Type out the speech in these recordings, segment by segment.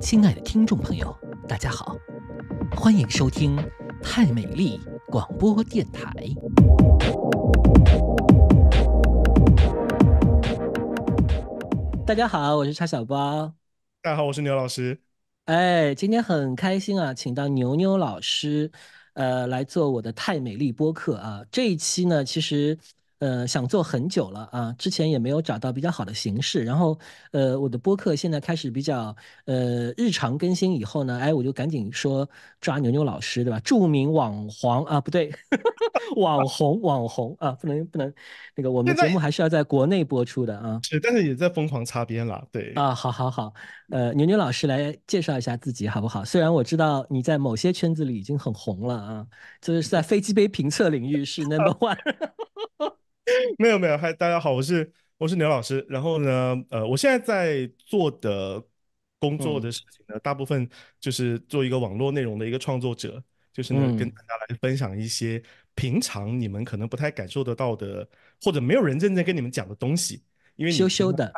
亲爱的听众朋友，大家好，欢迎收听《太美丽广播电台》。大家好，我是叉小包。大家好，我是牛老师。哎，今天很开心啊，请到牛牛老师，呃，来做我的《太美丽》播客啊。这一期呢，其实。呃，想做很久了啊，之前也没有找到比较好的形式。然后，呃，我的播客现在开始比较呃日常更新以后呢，哎，我就赶紧说抓牛牛老师，对吧？著名网黄啊，不对，网红网红啊，不能不能，那个我们节目还是要在国内播出的啊。是，但是也在疯狂擦边了，对。啊，好好好，呃，牛牛老师来介绍一下自己好不好？虽然我知道你在某些圈子里已经很红了啊，就是在飞机杯评测领域是 number one。没 有没有，嗨，大家好，我是我是牛老师。然后呢，呃，我现在在做的工作的事情呢，大部分就是做一个网络内容的一个创作者，就是呢跟大家来分享一些平常你们可能不太感受得到的，或者没有人真正跟你们讲的东西。因为羞羞的，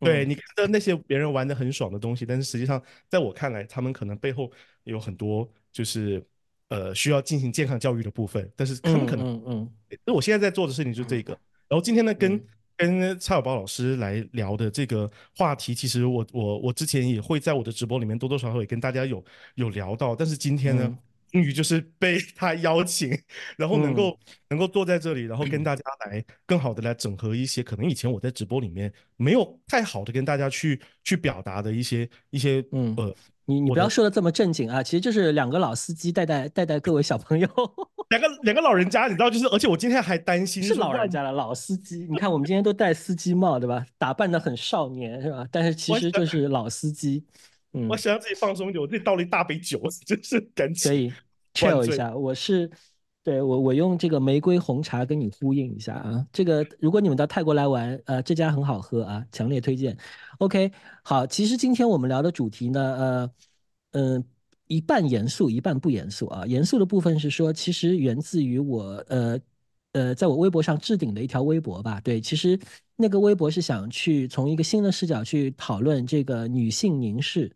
对你看到那些别人玩的很爽的东西，但是实际上在我看来，他们可能背后有很多就是。呃，需要进行健康教育的部分，但是很可能，嗯嗯，那我现在在做的事情就这个。然后今天呢，跟跟蔡友宝老师来聊的这个话题，其实我我我之前也会在我的直播里面多多少少也跟大家有有聊到，但是今天呢，终于就是被 他邀请，然后能够能够坐在这里，然后跟大家来更好的来整合一些，可能以前我在直播里面没有太好的跟大家去去表达的一些一些，嗯呃。你你不要说的这么正经啊，其实就是两个老司机带带带带各位小朋友，两个两个老人家，你知道就是，而且我今天还担心是老人家了老司机，你看我们今天都戴司机帽对吧，打扮的很少年是吧？但是其实就是老司机，嗯，我想让自己放松一点，我自己倒了一大杯酒，真 是赶紧。可以 chill 一下，我是。对我，我用这个玫瑰红茶跟你呼应一下啊。这个如果你们到泰国来玩，呃，这家很好喝啊，强烈推荐。OK，好，其实今天我们聊的主题呢，呃，嗯，一半严肃，一半不严肃啊。严肃的部分是说，其实源自于我，呃，呃，在我微博上置顶的一条微博吧。对，其实那个微博是想去从一个新的视角去讨论这个女性凝视。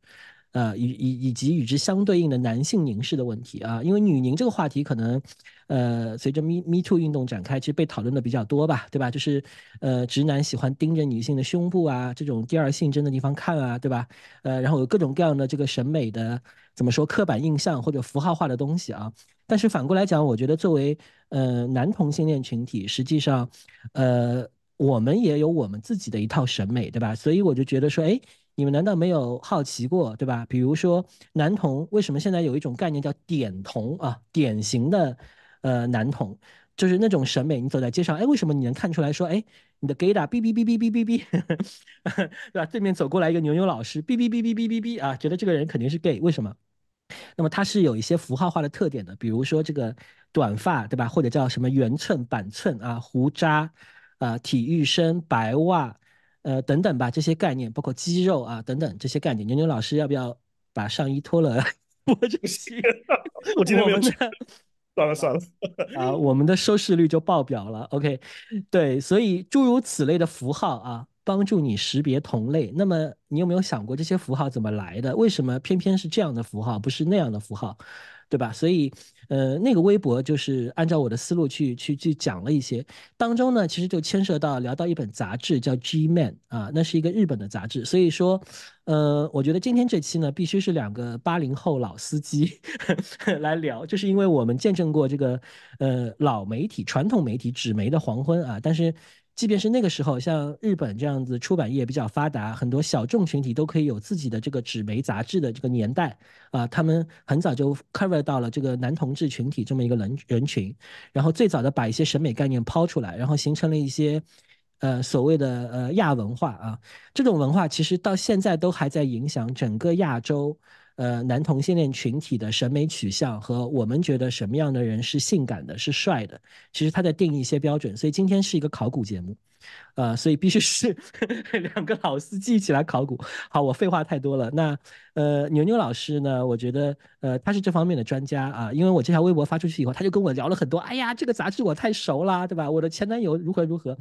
呃，以以以及与之相对应的男性凝视的问题啊，因为女凝这个话题可能，呃，随着 Me Me Too 运动展开，其实被讨论的比较多吧，对吧？就是呃，直男喜欢盯着女性的胸部啊，这种第二性征的地方看啊，对吧？呃，然后有各种各样的这个审美的怎么说刻板印象或者符号化的东西啊。但是反过来讲，我觉得作为呃男同性恋群体，实际上呃，我们也有我们自己的一套审美，对吧？所以我就觉得说，哎。你们难道没有好奇过，对吧？比如说男同为什么现在有一种概念叫“点同”啊？典型的，呃，男同就是那种审美，你走在街上，哎，为什么你能看出来说，哎，你的 gay 哒，哔哔哔哔哔哔哔，对吧？对面走过来一个牛牛老师，哔哔哔哔哔哔哔啊，觉得这个人肯定是 gay，为什么？那么他是有一些符号化的特点的，比如说这个短发，对吧？或者叫什么圆寸、板寸啊，胡渣啊，体育生、白袜。呃，等等吧，这些概念包括肌肉啊，等等这些概念。牛牛老师要不要把上衣脱了播这个戏？我今天有穿。算了算了啊，我们的收视率就爆表了。OK，对，所以诸如此类的符号啊，帮助你识别同类。那么你有没有想过这些符号怎么来的？为什么偏偏是这样的符号，不是那样的符号，对吧？所以。呃，那个微博就是按照我的思路去去去讲了一些，当中呢其实就牵涉到聊到一本杂志叫《G Man》啊，那是一个日本的杂志。所以说，呃，我觉得今天这期呢必须是两个八零后老司机 来聊，就是因为我们见证过这个呃老媒体、传统媒体纸媒的黄昏啊，但是。即便是那个时候，像日本这样子出版业比较发达，很多小众群体都可以有自己的这个纸媒杂志的这个年代啊，他们很早就 cover 到了这个男同志群体这么一个人人群，然后最早的把一些审美概念抛出来，然后形成了一些，呃，所谓的呃亚文化啊，这种文化其实到现在都还在影响整个亚洲。呃，男同性恋群体的审美取向和我们觉得什么样的人是性感的、是帅的，其实他在定一些标准。所以今天是一个考古节目，呃，所以必须是 两个老司机一起来考古。好，我废话太多了。那呃，牛牛老师呢？我觉得呃，他是这方面的专家啊，因为我这条微博发出去以后，他就跟我聊了很多。哎呀，这个杂志我太熟啦，对吧？我的前男友如何如何。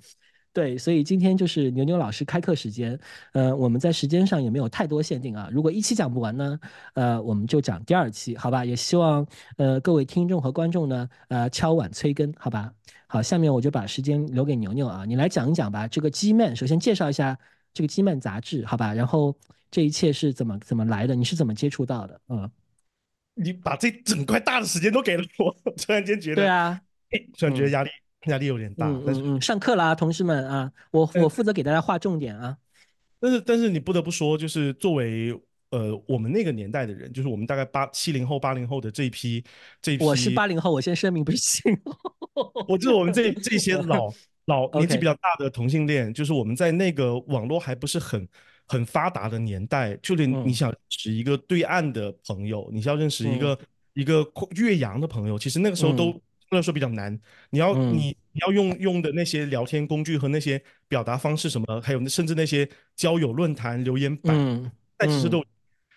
对，所以今天就是牛牛老师开课时间，呃，我们在时间上也没有太多限定啊。如果一期讲不完呢，呃，我们就讲第二期，好吧？也希望呃各位听众和观众呢，呃，敲碗催更，好吧？好，下面我就把时间留给牛牛啊，你来讲一讲吧。这个《GMAN 首先介绍一下这个《GMAN 杂志，好吧？然后这一切是怎么怎么来的？你是怎么接触到的？嗯，你把这整块大的时间都给了我，突然间觉得，对啊，突然觉得压力。压力有点大，但是上课啦，同事们啊，我我负责给大家划重点啊。但是但是你不得不说，就是作为呃我们那个年代的人，就是我们大概八七零后、八零后的这一批，这一批。我是八零后，我先声明不是七零后。我是我们这这些老 老年纪比较大的同性恋，就是我们在那个网络还不是很很发达的年代，就连你想认识一个对岸的朋友，你是要认识一个一个岳阳的朋友，其实那个时候都。不能说比较难，你要你你要用用的那些聊天工具和那些表达方式什么，还有甚至那些交友论坛、留言板，但其实都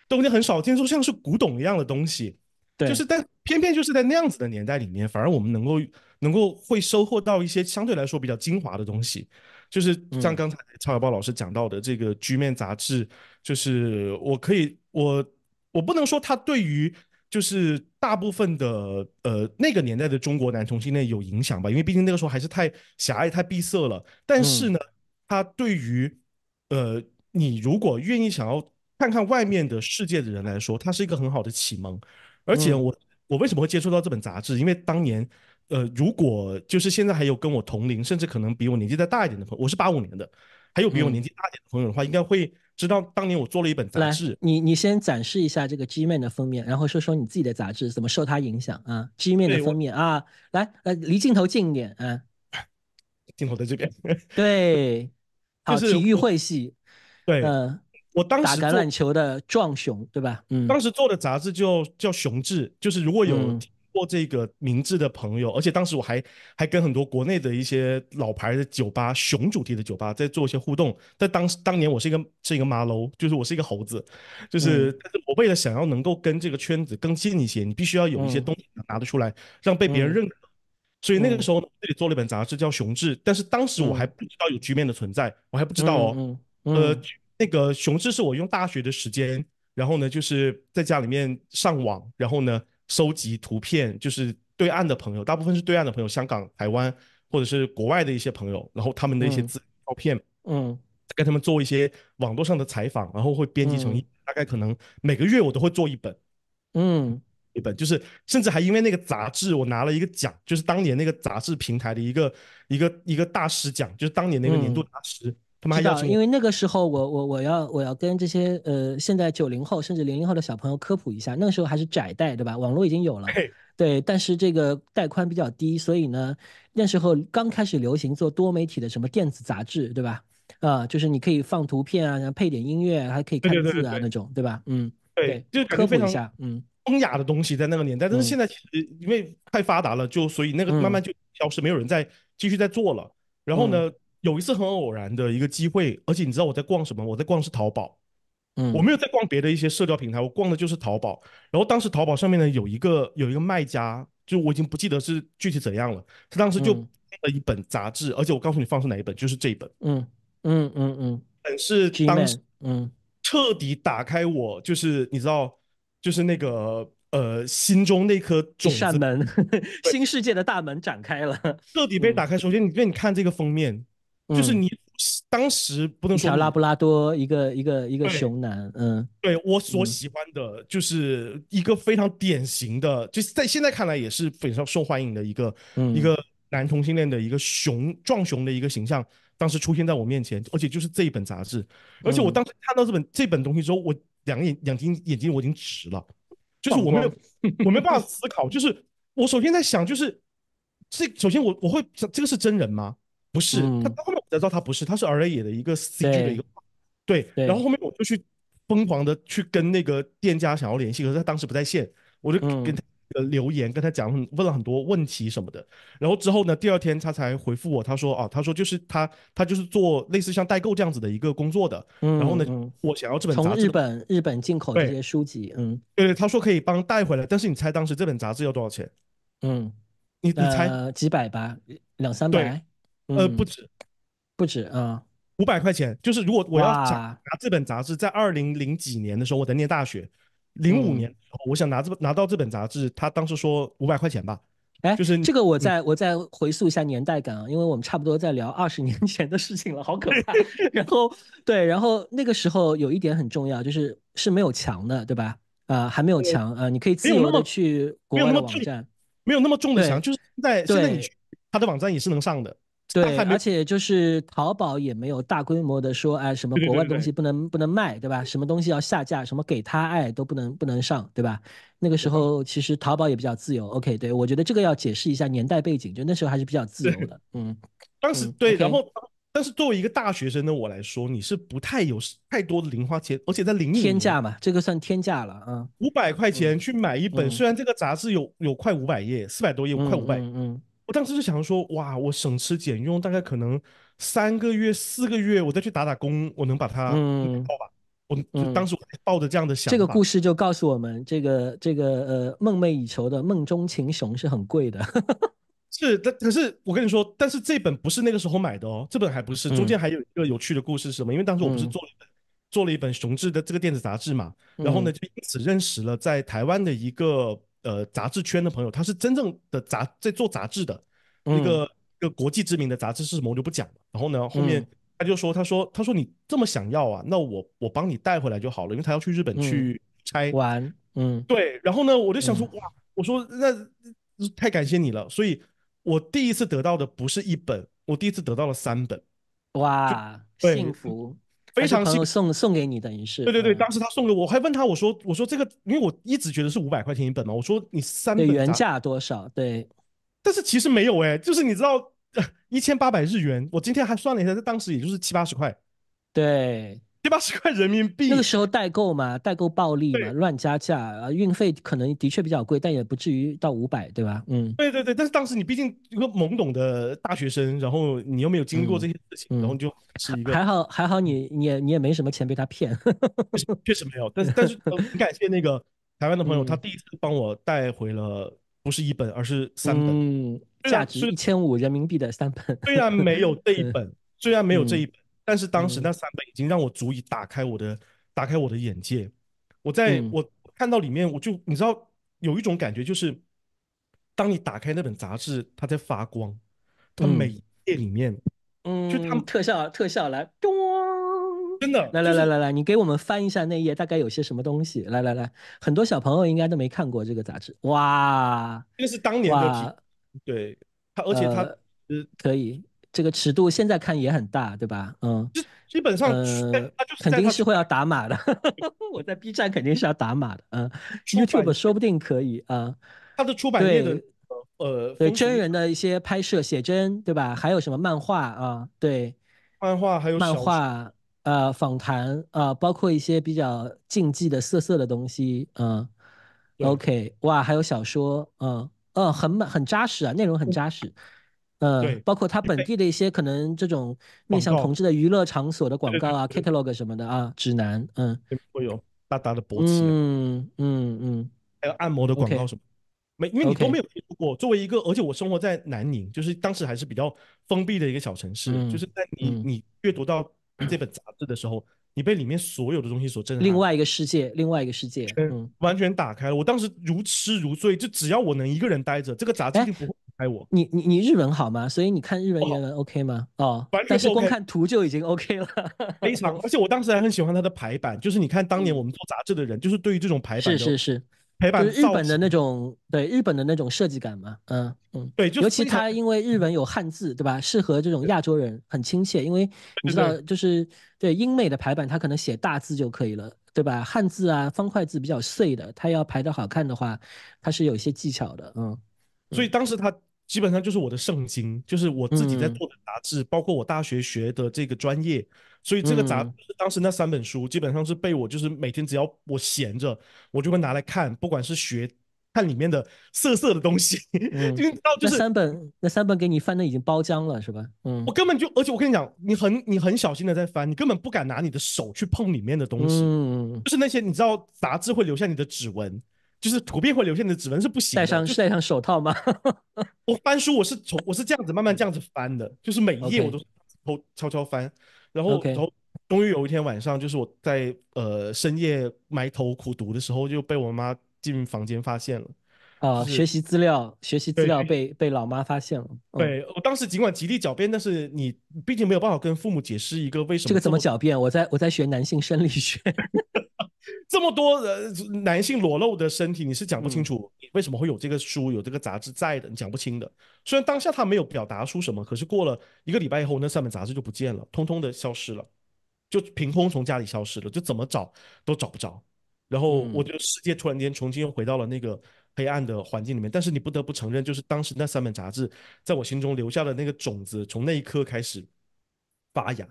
都已经很少听说像是古董一样的东西。对，就是但偏偏就是在那样子的年代里面，反而我们能够能够会收获到一些相对来说比较精华的东西，就是像刚才超小包老师讲到的这个《局面》杂志，就是我可以我我不能说它对于。就是大部分的呃那个年代的中国男同性恋有影响吧，因为毕竟那个时候还是太狭隘、太闭塞了。但是呢，它对于呃你如果愿意想要看看外面的世界的人来说，它是一个很好的启蒙。而且我我为什么会接触到这本杂志？因为当年呃，如果就是现在还有跟我同龄，甚至可能比我年纪再大一点的朋友，我是八五年的。还有比我年纪大点的朋友的话，应该会知道当年我做了一本杂志。你你先展示一下这个 G Man 的封面，然后说说你自己的杂志怎么受它影响啊？G Man 的封面啊，来，来离镜头近一点，嗯，镜头在这边。对，好，体育会系。对，嗯，我当时打橄榄球的壮雄，对吧？嗯，当时做的杂志就叫《雄志》，就是如果有。做这个名字的朋友，而且当时我还还跟很多国内的一些老牌的酒吧、熊主题的酒吧在做一些互动。但当当年我是一个是一个马楼，就是我是一个猴子，就是但是我为了想要能够跟这个圈子更近一些，你必须要有一些东西拿得出来，让被别人认可。所以那个时候呢，这里做了一本杂志叫《熊志》，但是当时我还不知道有局面的存在，我还不知道哦。呃，那个《熊志》是我用大学的时间，然后呢就是在家里面上网，然后呢。收集图片，就是对岸的朋友，大部分是对岸的朋友，香港、台湾或者是国外的一些朋友，然后他们的一些自照片，嗯，跟他们做一些网络上的采访，然后会编辑成大概可能每个月我都会做一本，嗯，一本就是甚至还因为那个杂志我拿了一个奖，就是当年那个杂志平台的一个一个一个大师奖，就是当年那个年度大师。知道，因为那个时候我我我要我要跟这些呃现在九零后甚至零零后的小朋友科普一下，那个时候还是窄带对吧？网络已经有了，对，但是这个带宽比较低，所以呢那时候刚开始流行做多媒体的什么电子杂志对吧？啊，就是你可以放图片啊，然后配点音乐，还可以看字啊那种对吧？嗯，对，就科普一下，嗯，风雅的东西在那个年代，但是现在其实因为太发达了，就所以那个慢慢就消失，没有人在继续在做了，然后呢？有一次很偶然的一个机会，而且你知道我在逛什么？我在逛是淘宝，嗯，我没有在逛别的一些社交平台，我逛的就是淘宝。然后当时淘宝上面呢有一个有一个卖家，就我已经不记得是具体怎样了。他当时就了一本杂志，而且我告诉你放是哪一本，就是这一本，嗯嗯嗯嗯，本是当嗯彻底打开我，就是你知道，就是那个呃心中那颗种子，门 新世界的大门展开了，彻底被打开。首先，你先你看这个封面。就是你当时不能说拉布拉多，一个一个一个熊男，嗯，对我所喜欢的，就是一个非常典型的，就是在现在看来也是非常受欢迎的一个一个男同性恋的一个熊壮熊的一个形象，当时出现在我面前，而且就是这一本杂志，而且我当时看到这本这本东西之后，我两眼两睛眼睛我已经直了，就是我没有我没办法 思考，就是我首先在想，就是这首先我我会这个是真人吗？不是他，到后面我才知道他不是，他是 R A 野的一个 C G 的一个，对。然后后面我就去疯狂的去跟那个店家想要联系，可是他当时不在线，我就跟他呃留言，跟他讲问了很多问题什么的。然后之后呢，第二天他才回复我，他说啊，他说就是他他就是做类似像代购这样子的一个工作的。然后呢，我想要这本从日本日本进口这些书籍，嗯，对对，他说可以帮带回来，但是你猜当时这本杂志要多少钱？嗯，你你猜几百吧，两三百。呃，不止，不止啊，五百块钱，就是如果我要拿拿这本杂志，在二零零几年的时候，我在念大学，零五年，我想拿这拿到这本杂志，他当时说五百块钱吧，哎，就是这个我再我再回溯一下年代感啊，因为我们差不多在聊二十年前的事情了，好可怕。然后对，然后那个时候有一点很重要，就是是没有墙的，对吧？啊，还没有墙啊，你可以自由的去国外网站，没有那么重的墙，就是现在现在你去他的网站也是能上的。对，而且就是淘宝也没有大规模的说，哎，什么国外东西不能不能卖，对吧？什么东西要下架，什么给他爱都不能不能上，对吧？那个时候其实淘宝也比较自由。OK，对我觉得这个要解释一下年代背景，就那时候还是比较自由的。嗯，当时对，然后但是作为一个大学生的我来说，你是不太有太多的零花钱，而且在零天价嘛，这个算天价了啊，五百块钱去买一本，虽然这个杂志有有快五百页，四百多页，快五百，嗯。我当时就想说，哇，我省吃俭用，大概可能三个月、四个月，我再去打打工，我能把它嗯报吧。我当时抱着这样的想。这个故事就告诉我们，这个这个呃梦寐以求的梦中情熊是很贵的。是，但可是我跟你说，但是这本不是那个时候买的哦，这本还不是。中间还有一个有趣的故事是什么？因为当时我不是做了一本做了一本熊志的这个电子杂志嘛，然后呢，就因此认识了在台湾的一个。呃，杂志圈的朋友，他是真正的杂在做杂志的那个一个国际知名的杂志是什么我就不讲了。然后呢，后面他就说，他说，他说你这么想要啊，那我我帮你带回来就好了，因为他要去日本去拆完，嗯，对。然后呢，我就想说，哇，我说那太感谢你了。所以我第一次得到的不是一本，我第一次得到了三本，哇，幸福。非常送送送给你，等于是对对对，当时他送给我，我还问他，我说我说这个，因为我一直觉得是五百块钱一本嘛，我说你三本原价多少？对，但是其实没有哎，就是你知道一千八百日元，我今天还算了一下，这当时也就是七八十块。对。七八十块人民币，那个时候代购嘛，代购暴利嘛，乱加价啊，运费可能的确比较贵，但也不至于到五百，对吧？嗯，对对对，但是当时你毕竟一个懵懂的大学生，然后你又没有经历过这些事情，然后就一个还好还好你你你也没什么钱被他骗，确实没有，但是 但是很感谢那个台湾的朋友，他第一次帮我带回了不是一本，而是三本，价值一千五人民币的三本，虽然没有这一本，虽然没有这一本。但是当时那三本已经让我足以打开我的打开我的眼界。我在我看到里面，我就你知道有一种感觉，就是当你打开那本杂志，它在发光，它每一页里面，嗯，就他们特效特效来，咚！真的，来来来来来，你给我们翻一下那页，大概有些什么东西？来来来，很多小朋友应该都没看过这个杂志，哇！那个是当年的，对，它而且它可以。这个尺度现在看也很大，对吧？嗯，就基本上，呃，肯定是会要打码的。我在 B 站肯定是要打码的，嗯，YouTube 说不定可以啊。它的出版业的，呃，对真人的一些拍摄、写真，对吧？还有什么漫画啊？对，漫画还有。漫画啊，访谈啊，包括一些比较禁忌的色色的东西，嗯。OK，哇，还有小说，嗯嗯，很满，很扎实啊，内容很扎实。对，包括他本地的一些可能这种面向同志的娱乐场所的广告啊，catalog 什么的啊，指南，嗯，会有大大的波及，嗯嗯嗯，还有按摩的广告什么，没，因为你都没有接触过。作为一个，而且我生活在南宁，就是当时还是比较封闭的一个小城市，就是在你你阅读到这本杂志的时候，你被里面所有的东西所震，另外一个世界，另外一个世界，嗯，完全打开了。我当时如痴如醉，就只要我能一个人待着，这个杂志就不会。你你你日文好吗？所以你看日文原文 OK 吗？哦，但是光看图就已经 OK 了，非常。而且我当时还很喜欢它的排版，就是你看当年我们做杂志的人，就是对于这种排版，是是是，排版日本的那种，对日本的那种设计感嘛，嗯嗯，对，就尤其它因为日本有汉字，对吧？适合这种亚洲人，很亲切。因为你知道，就是对英美的排版，它可能写大字就可以了，对吧？汉字啊，方块字比较碎的，它要排的好看的话，它是有一些技巧的，嗯。所以当时他。基本上就是我的圣经，就是我自己在做的杂志，包括我大学学的这个专业，所以这个杂，当时那三本书基本上是被我，就是每天只要我闲着，我就会拿来看，不管是学看里面的色色的东西，因为那三本那三本给你翻的已经包浆了，是吧？嗯，我根本就，而且我跟你讲，你很你很小心的在翻，你根本不敢拿你的手去碰里面的东西，嗯，就是那些你知道杂志会留下你的指纹。就是图片会留下的指纹是不行，戴上 戴上手套吗？我翻书我是从我是这样子慢慢这样子翻的，就是每一页我都偷悄悄翻，然后然后终于有一天晚上，就是我在呃深夜埋头苦读的时候，就被我妈进房间发现了。啊，学习资料，学习资料被被老妈发现了。对我当时尽管极力狡辩，但是你毕竟没有办法跟父母解释一个为什么。这个怎么狡辩？我在我在学男性生理学，这么多人男性裸露的身体，你是讲不清楚为什么会有这个书有这个杂志在的，你讲不清的。虽然当下他没有表达出什么，可是过了一个礼拜以后，那三本杂志就不见了，通通的消失了，就凭空从家里消失了，就怎么找都找不着。然后我就世界突然间重新又回到了那个。黑暗的环境里面，但是你不得不承认，就是当时那三本杂志，在我心中留下的那个种子，从那一刻开始发芽。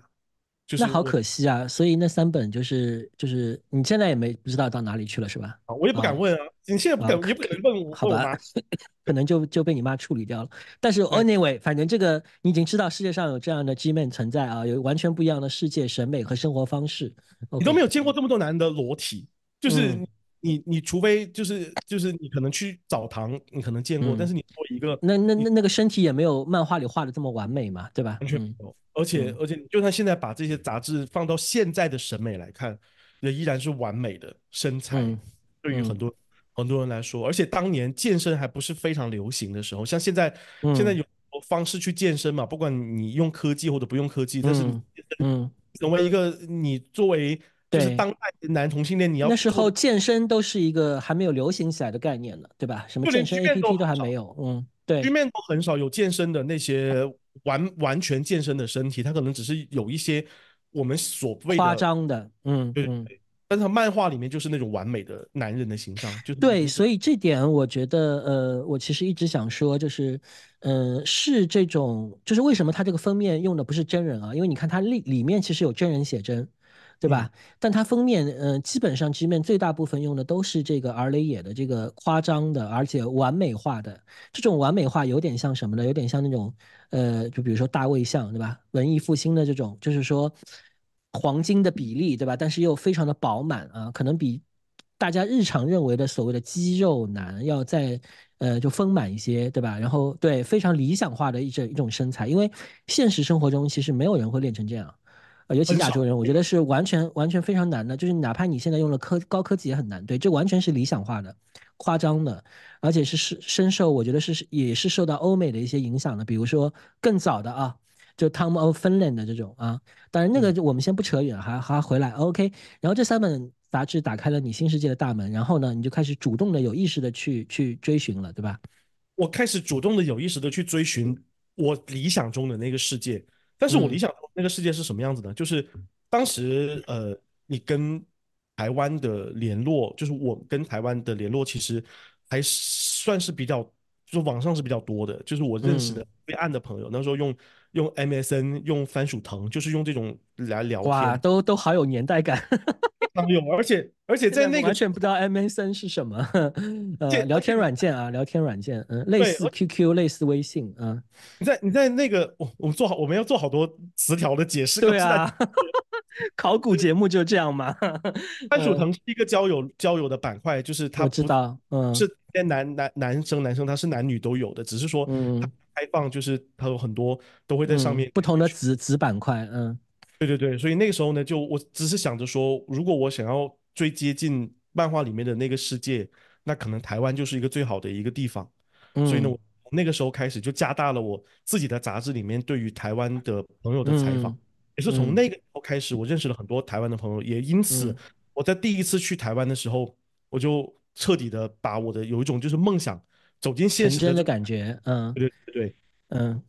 就是那好可惜啊，所以那三本就是就是你现在也没不知道到哪里去了是吧？我也不敢问啊，你现在不敢，也不可能问我好妈，可能就就被你妈处理掉了。但是 anyway，反正这个你已经知道，世界上有这样的 G man 存在啊，有完全不一样的世界审美和生活方式，你都没有见过这么多男人的裸体，就是。你你除非就是就是你可能去澡堂，你可能见过，但是你做一个那那那那个身体也没有漫画里画的这么完美嘛，对吧？完全有，而且而且就算现在把这些杂志放到现在的审美来看，也依然是完美的身材。对于很多很多人来说，而且当年健身还不是非常流行的时候，像现在现在有方式去健身嘛？不管你用科技或者不用科技，但是嗯，成为一个你作为。就是当代男同性恋，你要那时候健身都是一个还没有流行起来的概念呢，对吧？什么健身 APP 都还没有，嗯，对。对面都很少有健身的那些完完全健身的身体，他可能只是有一些我们所谓夸张的，嗯，对。但他漫画里面就是那种完美的男人的形象，就对。所以这点我觉得，呃，我其实一直想说，就是，呃，是这种，就是为什么他这个封面用的不是真人啊？因为你看他里里面其实有真人写真。对吧？但它封面，嗯，基本上直面最大部分用的都是这个 R 雷野的这个夸张的，而且完美化的这种完美化有点像什么呢？有点像那种，呃，就比如说大卫像，对吧？文艺复兴的这种，就是说黄金的比例，对吧？但是又非常的饱满啊，可能比大家日常认为的所谓的肌肉男要在，呃，就丰满一些，对吧？然后对非常理想化的一种一种身材，因为现实生活中其实没有人会练成这样。啊，尤其亚洲人，我觉得是完全完全非常难的，就是哪怕你现在用了科高科技也很难，对，这完全是理想化的、夸张的，而且是是深受我觉得是是也是受到欧美的一些影响的，比如说更早的啊，就《Tom of Finland》的这种啊，当然那个我们先不扯远，还还回来，OK。然后这三本杂志打开了你新世界的大门，然后呢，你就开始主动的有意识的去去追寻了，对吧？我开始主动的有意识的去追寻我理想中的那个世界。但是我理想那个世界是什么样子呢？就是当时，呃，你跟台湾的联络，就是我跟台湾的联络，其实还算是比较，就是网上是比较多的。就是我认识的对岸的朋友，那时候用用 MSN，用番薯藤，就是用这种来聊天，哇，都都好有年代感。他们用，而且而且在那个完全不知道 MSN 是什么，呃，聊天软件啊，聊天软件，嗯，类似 QQ，类似微信啊。你在你在那个我我们做好我们要做好多词条的解释。对啊，考古节目就这样嘛。番薯藤是一个交友交友的板块，就是他不知道，嗯，是男男男生男生，他是男女都有的，只是说开放，就是它有很多都会在上面不同的子子板块，嗯。对对对，所以那个时候呢，就我只是想着说，如果我想要最接近漫画里面的那个世界，那可能台湾就是一个最好的一个地方。所以呢，我那个时候开始就加大了我自己的杂志里面对于台湾的朋友的采访，也是从那个时候开始，我认识了很多台湾的朋友，也因此我在第一次去台湾的时候，我就彻底的把我的有一种就是梦想走进现实的感觉，嗯，对对对，嗯。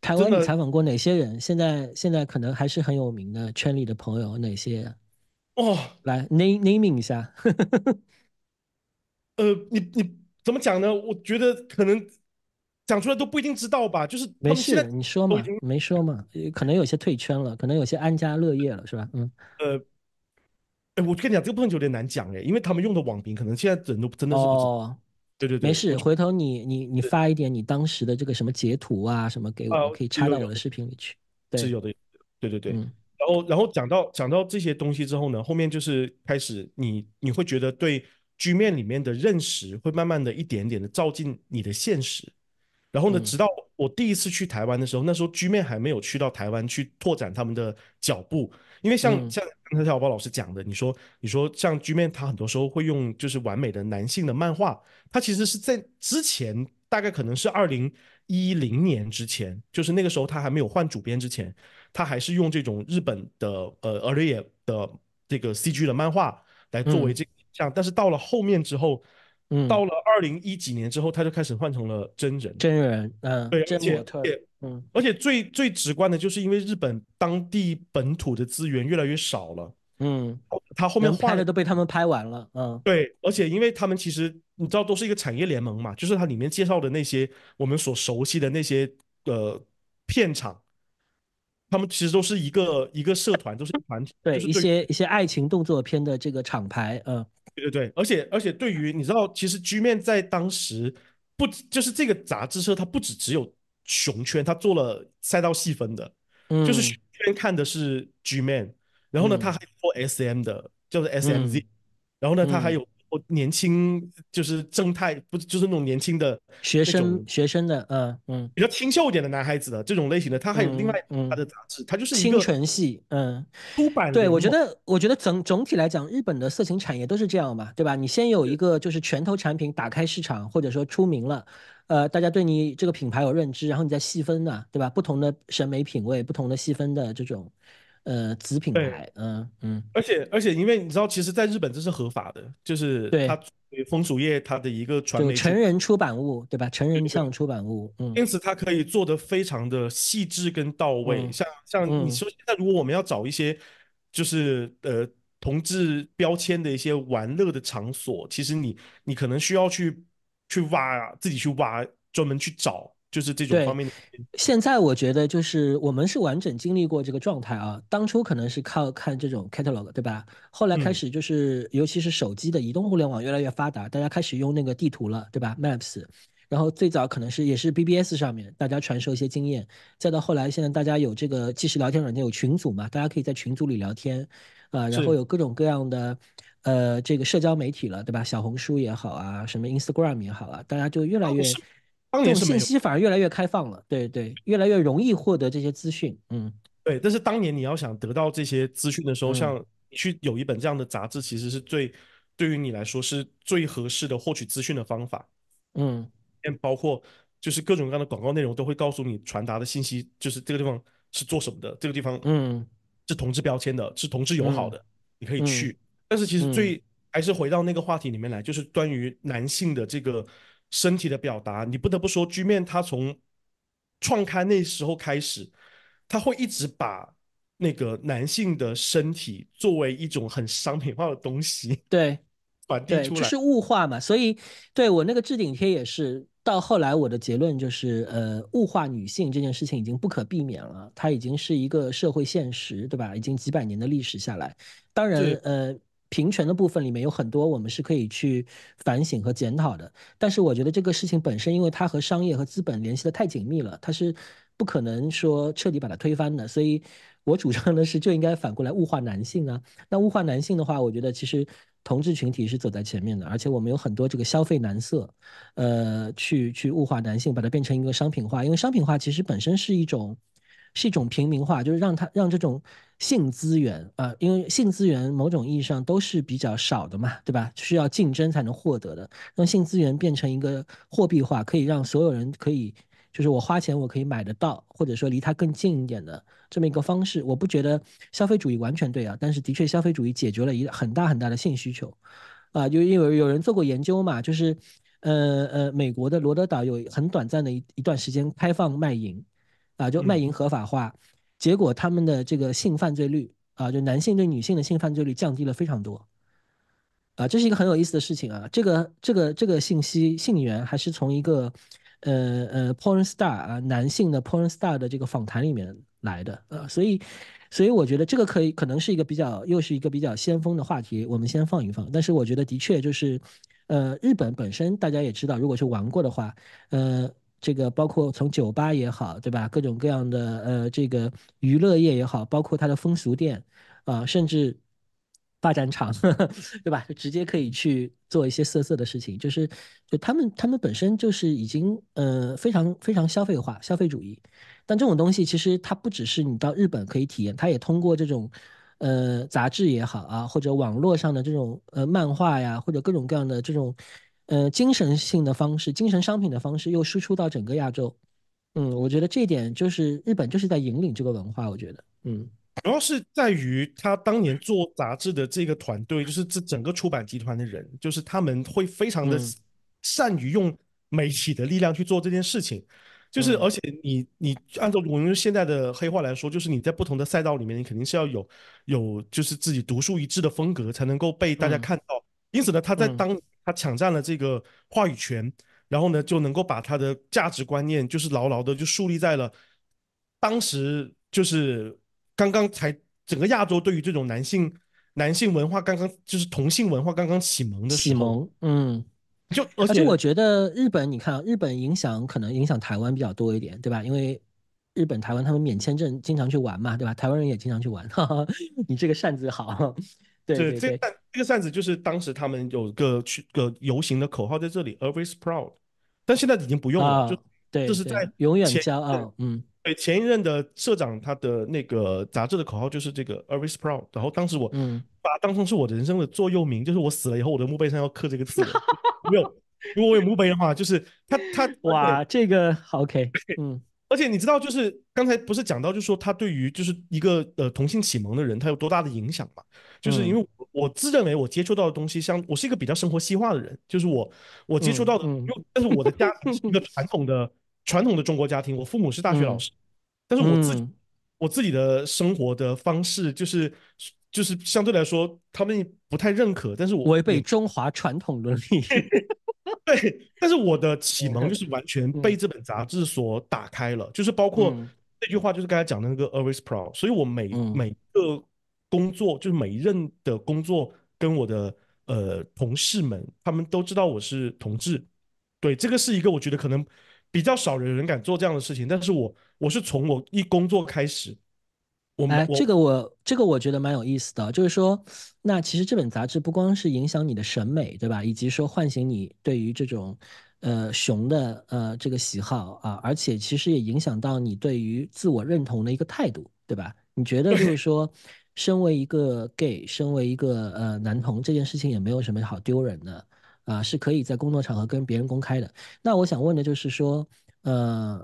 台湾，你采访过哪些人？现在现在可能还是很有名的圈里的朋友哪些？哦，来 naming 一下。呃，你你怎么讲呢？我觉得可能讲出来都不一定知道吧。就是没事，你说嘛，没说嘛，可能有些退圈了，可能有些安家乐业了，是吧？嗯。呃，哎，我跟你讲，这个部分有点难讲哎，因为他们用的网名，可能现在人都真的是不知道。对对对，没事，回头你你你发一点你当时的这个什么截图啊什么给我，我可以插到我的视频里去。对，是有的，对对对。嗯，然后然后讲到讲到这些东西之后呢，后面就是开始你你会觉得对局面里面的认识会慢慢的一点点的照进你的现实，然后呢，直到。我第一次去台湾的时候，那时候居面还没有去到台湾去拓展他们的脚步，因为像像刚才小宝老师讲的，你说你说像居面，他很多时候会用就是完美的男性的漫画，他其实是在之前大概可能是二零一零年之前，就是那个时候他还没有换主编之前，他还是用这种日本的呃 Aria 的这个 CG 的漫画来作为这个像。但是到了后面之后。嗯，到了二零一几年之后，他就开始换成了真人，真人，嗯，对，而且，嗯，而且最最直观的就是，因为日本当地本土的资源越来越少了，嗯，他后面画的都被他们拍完了，嗯，对，而且因为他们其实你知道都是一个产业联盟嘛，就是它里面介绍的那些我们所熟悉的那些呃片场。他们其实都是一个一个社团，都是团体，对一些一些爱情动作片的这个厂牌，嗯，对对对，而且而且对于你知道，其实 G 面在当时不就是这个杂志社，它不只只有熊圈，它做了赛道细分的，嗯，就是圈看的是 G 面，然后呢，它还有做 SM 的，叫做 SMZ，然后呢，它还有。我年轻就是正太，不就是那种年轻的学生学生的，嗯嗯，比较清秀一点的男孩子的这种类型的，他还有另外他的杂志，他就是清纯系，嗯，出版。对我觉得，我觉得总总体来讲，日本的色情产业都是这样嘛，对吧？你先有一个就是拳头产品打开市场，或者说出名了，呃，大家对你这个品牌有认知，然后你再细分的，对吧？不同的审美品味，不同的细分的这种。呃，子品牌，嗯嗯，而且而且，因为你知道，其实在日本这是合法的，就是它风俗业它的一个传媒成人出版物，对吧？成人向出版物，嗯，因此它可以做得非常的细致跟到位。像像你说，现在如果我们要找一些就是呃同志标签的一些玩乐的场所，其实你你可能需要去去挖自己去挖，专门去找。就是这种方面。现在我觉得就是我们是完整经历过这个状态啊。当初可能是靠看这种 catalog，对吧？后来开始就是，尤其是手机的移动互联网越来越发达，大家开始用那个地图了，对吧？Maps。然后最早可能是也是 BBS 上面大家传授一些经验，再到后来，现在大家有这个即时聊天软件，有群组嘛，大家可以在群组里聊天，啊，然后有各种各样的呃这个社交媒体了，对吧？小红书也好啊，什么 Instagram 也好啊，大家就越来越。这种信息反而越来越开放了，对对，越来越容易获得这些资讯，嗯，对。但是当年你要想得到这些资讯的时候，像去有一本这样的杂志，其实是最对于你来说是最合适的获取资讯的方法，嗯，包括就是各种各样的广告内容都会告诉你传达的信息，就是这个地方是做什么的，这个地方，嗯，是同志标签的，是同志友好的，你可以去。但是其实最还是回到那个话题里面来，就是关于男性的这个。身体的表达，你不得不说，居面他从创刊那时候开始，他会一直把那个男性的身体作为一种很商品化的东西，对，传递出来，就是物化嘛。所以，对我那个置顶贴也是，到后来我的结论就是，呃，物化女性这件事情已经不可避免了，它已经是一个社会现实，对吧？已经几百年的历史下来，当然，呃。平权的部分里面有很多我们是可以去反省和检讨的，但是我觉得这个事情本身，因为它和商业和资本联系的太紧密了，它是不可能说彻底把它推翻的。所以，我主张的是就应该反过来物化男性啊。那物化男性的话，我觉得其实同志群体是走在前面的，而且我们有很多这个消费男色，呃，去去物化男性，把它变成一个商品化，因为商品化其实本身是一种。是一种平民化，就是让他让这种性资源啊，因为性资源某种意义上都是比较少的嘛，对吧？需要竞争才能获得的，让性资源变成一个货币化，可以让所有人可以，就是我花钱我可以买得到，或者说离他更近一点的这么一个方式。我不觉得消费主义完全对啊，但是的确消费主义解决了一很大很大的性需求啊，就因为有有人做过研究嘛，就是呃呃，美国的罗德岛有很短暂的一一段时间开放卖淫。啊，就卖淫合法化，结果他们的这个性犯罪率啊，就男性对女性的性犯罪率降低了非常多，啊，这是一个很有意思的事情啊。这个这个这个信息信源还是从一个呃呃 porn star 啊男性的 porn star 的这个访谈里面来的啊，所以所以我觉得这个可以可能是一个比较又是一个比较先锋的话题，我们先放一放。但是我觉得的确就是呃，日本本身大家也知道，如果是玩过的话，呃。这个包括从酒吧也好，对吧？各种各样的呃，这个娱乐业也好，包括它的风俗店啊，甚至发展厂，对吧？就直接可以去做一些色色的事情，就是就他们他们本身就是已经呃非常非常消费化、消费主义。但这种东西其实它不只是你到日本可以体验，它也通过这种呃杂志也好啊，或者网络上的这种呃漫画呀，或者各种各样的这种。呃，精神性的方式，精神商品的方式，又输出到整个亚洲。嗯，我觉得这一点就是日本就是在引领这个文化。我觉得，嗯，主要是在于他当年做杂志的这个团队，就是这整个出版集团的人，就是他们会非常的善于用媒体的力量去做这件事情。就是，而且你你按照我们现在的黑话来说，就是你在不同的赛道里面，你肯定是要有有就是自己独树一帜的风格，才能够被大家看到。因此呢，他在当。他抢占了这个话语权，然后呢，就能够把他的价值观念就是牢牢的就树立在了当时就是刚刚才整个亚洲对于这种男性男性文化刚刚就是同性文化刚刚启蒙的时候。启蒙，嗯，就而且我觉得日本，你看啊、日本影响可能影响台湾比较多一点，对吧？因为日本、台湾他们免签证经常去玩嘛，对吧？台湾人也经常去玩，你这个扇子好。对，这这个扇子就是当时他们有个去个游行的口号在这里，Always Proud，但现在已经不用了，就对，就是在永远骄傲。嗯，对，前一任的社长他的那个杂志的口号就是这个 a l w a s Proud，然后当时我把它当成是我的人生的座右铭，就是我死了以后我的墓碑上要刻这个字。没有，如果我有墓碑的话，就是他他哇，这个 OK，嗯。而且你知道，就是刚才不是讲到，就是说他对于就是一个呃同性启蒙的人，他有多大的影响吗？就是因为我自认为我接触到的东西，像我是一个比较生活西化的人，就是我我接触到的，但是我的家是一个 传统的传统的中国家庭，我父母是大学老师，但是我自我自己的生活的方式，就是就是相对来说他们不太认可，但是我违背中华传统伦理。对，但是我的启蒙就是完全被这本杂志所打开了，就是包括那句话，就是刚才讲的那个 Always Pro，所以我每每个工作，就是每一任的工作，跟我的呃同事们，他们都知道我是同志。对，这个是一个我觉得可能比较少人人敢做这样的事情，但是我我是从我一工作开始。我们、哎，这个我这个我觉得蛮有意思的，就是说，那其实这本杂志不光是影响你的审美，对吧？以及说唤醒你对于这种呃熊的呃这个喜好啊，而且其实也影响到你对于自我认同的一个态度，对吧？你觉得就是 说，身为一个 gay，身为一个呃男同，这件事情也没有什么好丢人的啊，是可以在工作场合跟别人公开的。那我想问的就是说，呃，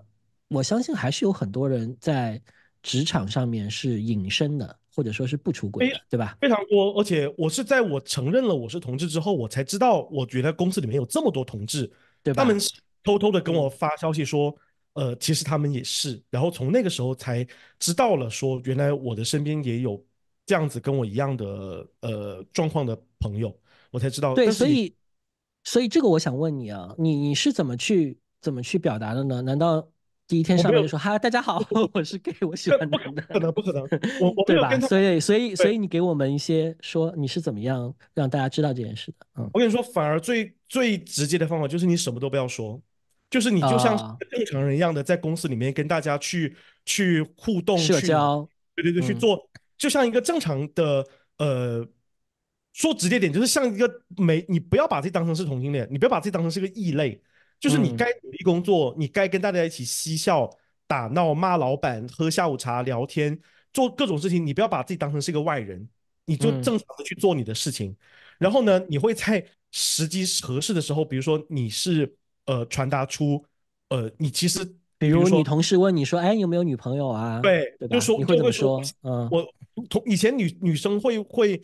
我相信还是有很多人在。职场上面是隐身的，或者说是不出轨，的，对吧？非常多，而且我是在我承认了我是同志之后，我才知道，我觉得公司里面有这么多同志，对吧？他们偷偷的跟我发消息说，呃，其实他们也是。然后从那个时候才知道了，说原来我的身边也有这样子跟我一样的呃状况的朋友，我才知道。对，所以，所以这个我想问你啊，你你是怎么去怎么去表达的呢？难道？第一天上班就说哈，大家好，我是 gay，我喜欢。不可能，不可能，不可能，对吧？所以，所以，所以你给我们一些说你是怎么样让大家知道这件事的。嗯，我跟你说，反而最最直接的方法就是你什么都不要说，就是你就像正常人一样的在公司里面跟大家去去互动社交，对对对，去做，就像一个正常的呃，说直接点，就是像一个没你不要把自己当成是同性恋，你不要把自己当成是个异类。就是你该努力工作，你该跟大家一起嬉笑打闹、骂老板、喝下午茶、聊天、做各种事情。你不要把自己当成是一个外人，你就正常的去做你的事情。然后呢，你会在时机合适的时候，比如说你是呃传达出呃你其实，比如你同事问你说：“哎，有没有女朋友啊？”对，就说你会怎么说？嗯，我同以前女女生会会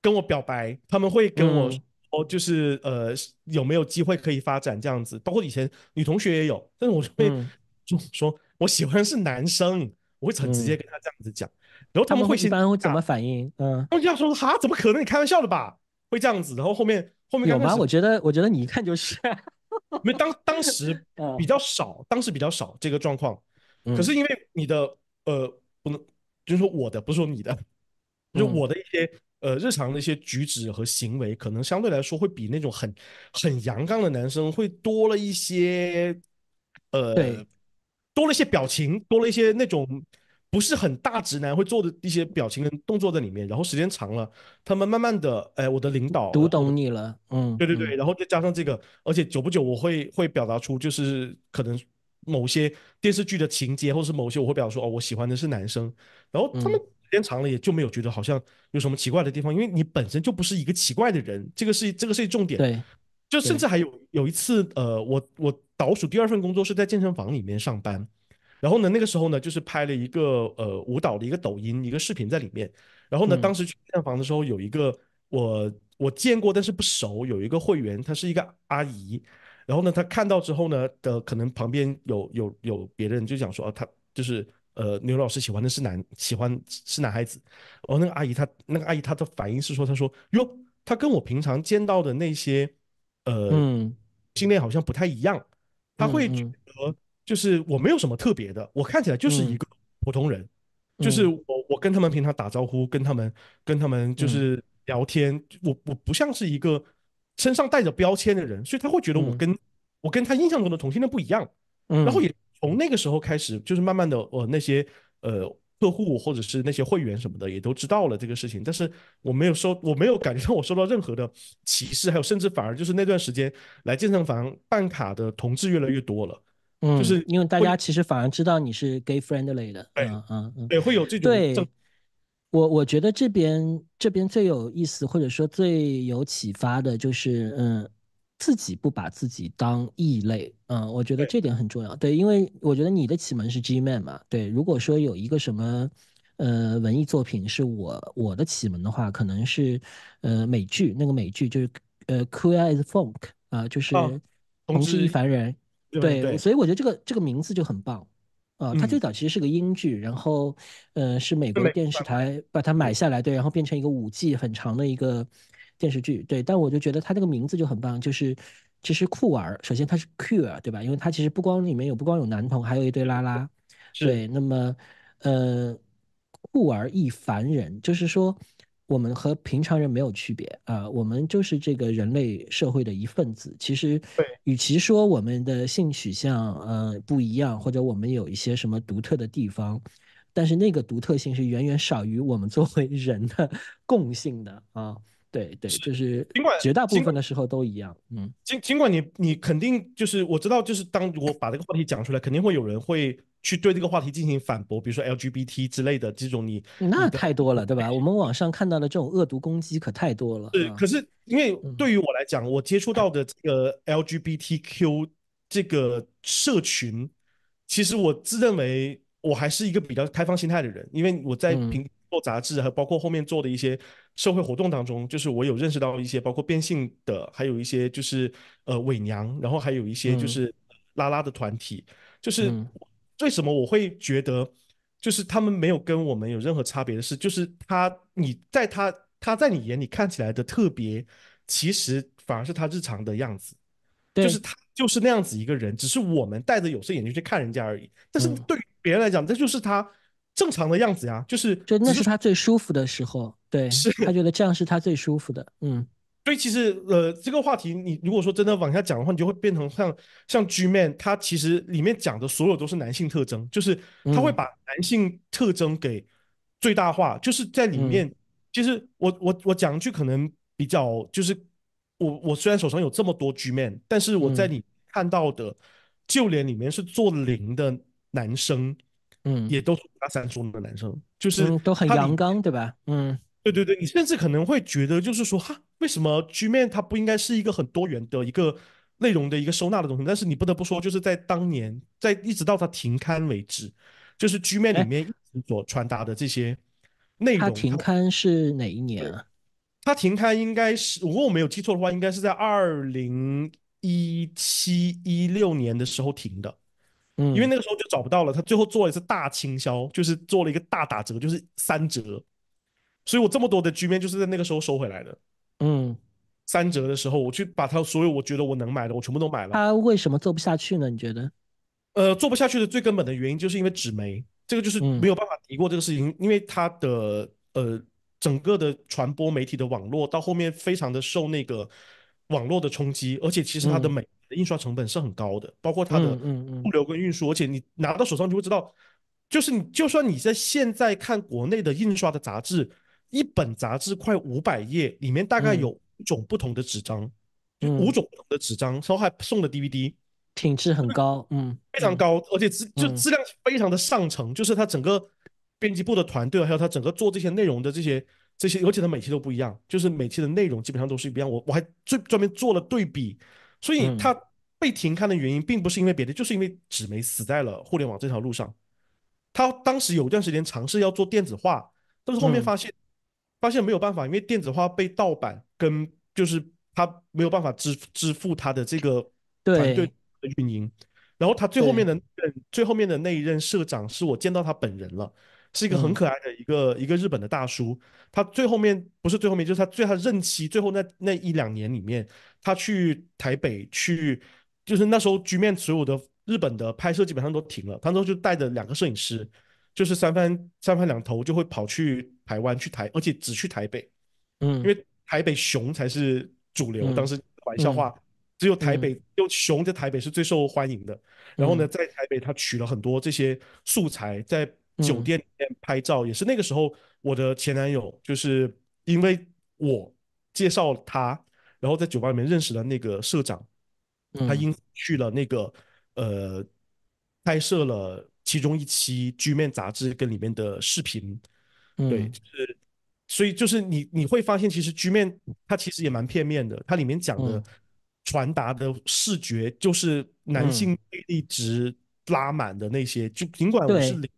跟我表白，他们会跟我。哦，就是呃，有没有机会可以发展这样子？包括以前女同学也有，但是我就会 就说我喜欢是男生，我会很直接跟他这样子讲，然后他们会一般会怎么反应？嗯，他们要说哈，怎么可能？你开玩笑的吧？会这样子。然后后面后面有吗？我觉得我觉得你一看就是，没当当时 比较少，当时比较少这个状况。可是因为你的呃，不能就是说我的，不是说你的，就我的一些。呃，日常的一些举止和行为，可能相对来说会比那种很很阳刚的男生会多了一些，呃，多了一些表情，多了一些那种不是很大直男会做的一些表情跟动作在里面。然后时间长了，他们慢慢的，哎，我的领导读懂你了，嗯，对对对。然后再加上这个，而且久不久我会会表达出，就是可能某些电视剧的情节，或是某些我会表达说，哦，我喜欢的是男生。然后他们。时间长了也就没有觉得好像有什么奇怪的地方，因为你本身就不是一个奇怪的人，这个是这个是重点。对，就甚至还有有一次，呃，我我倒数第二份工作是在健身房里面上班，然后呢，那个时候呢就是拍了一个呃舞蹈的一个抖音一个视频在里面，然后呢，当时去健身房的时候有一个我我见过但是不熟有一个会员，她是一个阿姨，然后呢她看到之后呢，的可能旁边有有有别人就想说啊，她就是。呃，牛老师喜欢的是男，喜欢是男孩子。哦，那个阿姨，她那个阿姨她的反应是说，她说哟，她跟我平常见到的那些，呃，嗯，性恋好像不太一样。她会觉得就是我没有什么特别的，我看起来就是一个普通人，就是我我跟他们平常打招呼，跟他们跟他们就是聊天，我我不像是一个身上带着标签的人，所以他会觉得我跟我跟他印象中的同性恋不一样，然后也。从那个时候开始，就是慢慢的，我那些呃客户或者是那些会员什么的也都知道了这个事情，但是我没有收，我没有感觉到我收到任何的歧视，还有甚至反而就是那段时间来健身房办卡的同志越来越多了，嗯，就是因为大家其实反而知道你是 gay friendly 的，嗯嗯，对，会有这种对我我觉得这边这边最有意思或者说最有启发的就是嗯。自己不把自己当异类，嗯，我觉得这点很重要。对，因为我觉得你的启蒙是 G man 嘛。对，如果说有一个什么呃文艺作品是我我的启蒙的话，可能是呃美剧，那个美剧就是呃《Queer as Folk》啊，就是《同志亦凡人》。对，所以我觉得这个这个名字就很棒啊。它最早其实是个英剧，然后呃是美国电视台把它买下来，对，然后变成一个五季很长的一个。电视剧对，但我就觉得他这个名字就很棒，就是其实酷儿，首先它是 u cure 对吧？因为它其实不光里面有不光有男同，还有一堆拉拉。对，那么呃，酷儿亦凡人，就是说我们和平常人没有区别啊，我们就是这个人类社会的一份子。其实，与其说我们的性取向呃不一样，或者我们有一些什么独特的地方，但是那个独特性是远远少于我们作为人的 共性的啊。对对，就是尽管绝大部分的时候都一样，嗯，尽尽管你你肯定就是我知道，就是当我把这个话题讲出来，肯定会有人会去对这个话题进行反驳，比如说 LGBT 之类的这种你那太多了，对吧？我们网上看到的这种恶毒攻击可太多了。对，可是因为对于我来讲，我接触到的这个 LGBTQ 这个社群，其实我自认为我还是一个比较开放心态的人，因为我在平。做杂志，还包括后面做的一些社会活动当中，就是我有认识到一些，包括变性的，还有一些就是呃伪娘，然后还有一些就是拉拉的团体。就是为什么我会觉得，就是他们没有跟我们有任何差别的事，就是他你在他他在你眼里看起来的特别，其实反而是他日常的样子，就是他就是那样子一个人，只是我们戴着有色眼镜去看人家而已。但是对于别人来讲，这就是他。正常的样子呀，就是就那是他最舒服的时候，对，是他觉得这样是他最舒服的，嗯。所以其实呃，这个话题你如果说真的往下讲的话，你就会变成像像 G man，他其实里面讲的所有都是男性特征，就是他会把男性特征给最大化，就是在里面，其实我我我讲一句可能比较就是我我虽然手上有这么多 G man，但是我在你看到的就连里面是做零的男生。嗯，也都是大三中的男生，就是都很阳刚，对吧？嗯，对对对，你甚至可能会觉得，就是说哈，为什么《G-MAN》它不应该是一个很多元的一个内容的一个收纳的东西？但是你不得不说，就是在当年，在一直到它停刊为止，就是《G-MAN》里面所传达的这些内容。它停刊是哪一年啊？它停刊应该是，如果我没有记错的话，应该是在二零一七一六年的时候停的。嗯，因为那个时候就找不到了，他最后做了一次大清销，就是做了一个大打折，就是三折，所以我这么多的局面就是在那个时候收回来的。嗯，三折的时候，我去把他所有我觉得我能买的，我全部都买了。他为什么做不下去呢？你觉得？呃，做不下去的最根本的原因就是因为纸媒，这个就是没有办法敌过这个事情，因为它的呃整个的传播媒体的网络到后面非常的受那个网络的冲击，而且其实它的美。印刷成本是很高的，包括它的物流跟运输，而且你拿到手上就会知道，就是你就算你在现在看国内的印刷的杂志，一本杂志快五百页，里面大概有五种不同的纸张，五种的纸张，后还送的 DVD，品质很高，嗯，非常高，而且质就质量非常的上乘，就是它整个编辑部的团队，还有它整个做这些内容的这些这些，而且它每期都不一样，就是每期的内容基本上都是一样，我我还最专门做了对比。所以他被停刊的原因，并不是因为别的，就是因为纸媒死在了互联网这条路上。他当时有一段时间尝试要做电子化，但是后面发现发现没有办法，因为电子化被盗版，跟就是他没有办法支支付他的这个团队的运营。然后他最后面的最后面的那一任社长，是我见到他本人了。是一个很可爱的一个一个日本的大叔，他最后面不是最后面，就是他最他任期最后那那一两年里面，他去台北去，就是那时候局面所有的日本的拍摄基本上都停了，他说就带着两个摄影师，就是三番三番两头就会跑去台湾去台，而且只去台北，嗯，因为台北熊才是主流。当时玩笑话，只有台北就熊在台北是最受欢迎的。然后呢，在台北他取了很多这些素材在。酒店里面拍照也是那个时候，我的前男友就是因为我介绍他，然后在酒吧里面认识了那个社长，他因去了那个呃，拍摄了其中一期《居面》杂志跟里面的视频，对，就是所以就是你你会发现，其实《居面》它其实也蛮片面的，它里面讲的传达的视觉就是男性魅力值拉满的那些，就尽管我是零。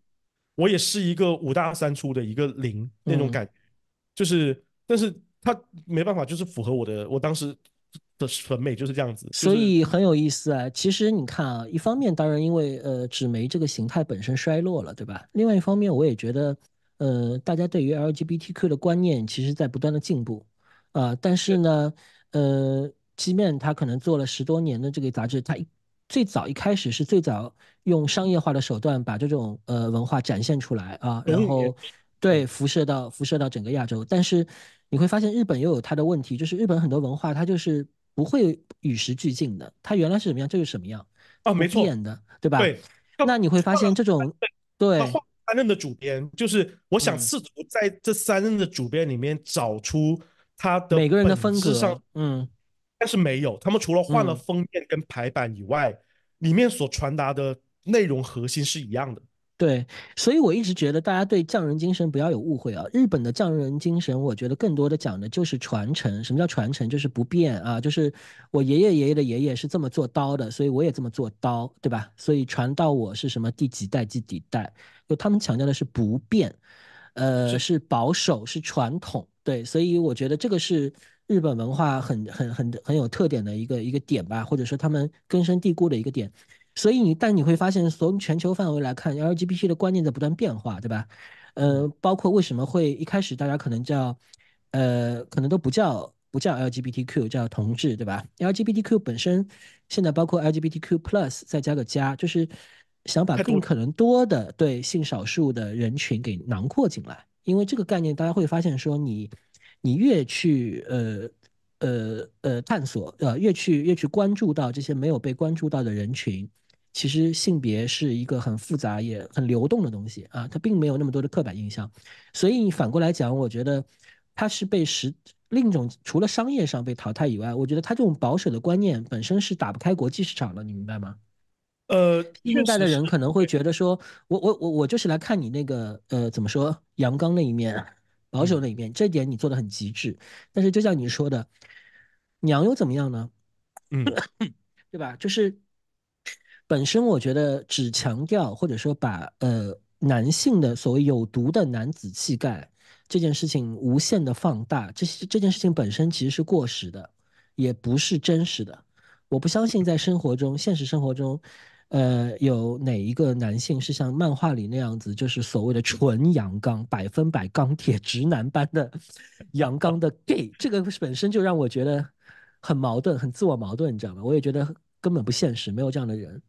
我也是一个五大三粗的一个零那种感，觉，就是，但是他没办法，就是符合我的我当时，的审美就是这样子，所以很有意思啊。其实你看啊，一方面当然因为呃纸媒这个形态本身衰落了，对吧？另外一方面，我也觉得呃大家对于 LGBTQ 的观念其实在不断的进步啊，但是呢，呃，基便他可能做了十多年的这个杂志，他一。最早一开始是最早用商业化的手段把这种呃文化展现出来啊，然后对辐射到辐射到整个亚洲。但是你会发现日本又有它的问题，就是日本很多文化它就是不会与时俱进的，它原来是什么样就是什么样哦，没错的，对吧？对。那你会发现这种对对三任的主编，就是我想试图在这三任的主编里面找出他的每个人的风格上，嗯。但是没有，他们除了换了封面跟排版以外，里面所传达的内容核心是一样的。对，所以我一直觉得大家对匠人精神不要有误会啊。日本的匠人精神，我觉得更多的讲的就是传承。什么叫传承？就是不变啊，就是我爷爷爷爷的爷爷是这么做刀的，所以我也这么做刀，对吧？所以传到我是什么第几代第几代，就他们强调的是不变，呃，是保守，是传统。对，所以我觉得这个是。日本文化很很很很有特点的一个一个点吧，或者说他们根深蒂固的一个点，所以你但你会发现，从全球范围来看，LGBT 的观念在不断变化，对吧？呃，包括为什么会一开始大家可能叫呃，可能都不叫不叫 LGBTQ，叫同志，对吧？LGBTQ 本身现在包括 LGBTQ Plus 再加个加，就是想把尽可能多的对性少数的人群给囊括进来，因为这个概念大家会发现说你。你越去呃呃呃探索，呃越去越去关注到这些没有被关注到的人群，其实性别是一个很复杂也很流动的东西啊，它并没有那么多的刻板印象。所以反过来讲，我觉得它是被时另一种除了商业上被淘汰以外，我觉得它这种保守的观念本身是打不开国际市场的，你明白吗？呃，现代的人可能会觉得说我我我我就是来看你那个呃怎么说阳刚那一面。保守的一面，这点你做的很极致。但是就像你说的，娘又怎么样呢？嗯，对吧？就是本身我觉得只强调或者说把呃男性的所谓有毒的男子气概这件事情无限的放大，这些这件事情本身其实是过时的，也不是真实的。我不相信在生活中，现实生活中。呃，有哪一个男性是像漫画里那样子，就是所谓的纯阳刚、百分百钢铁直男般的阳刚的 gay？这个本身就让我觉得很矛盾、很自我矛盾，你知道吗？我也觉得根本不现实，没有这样的人。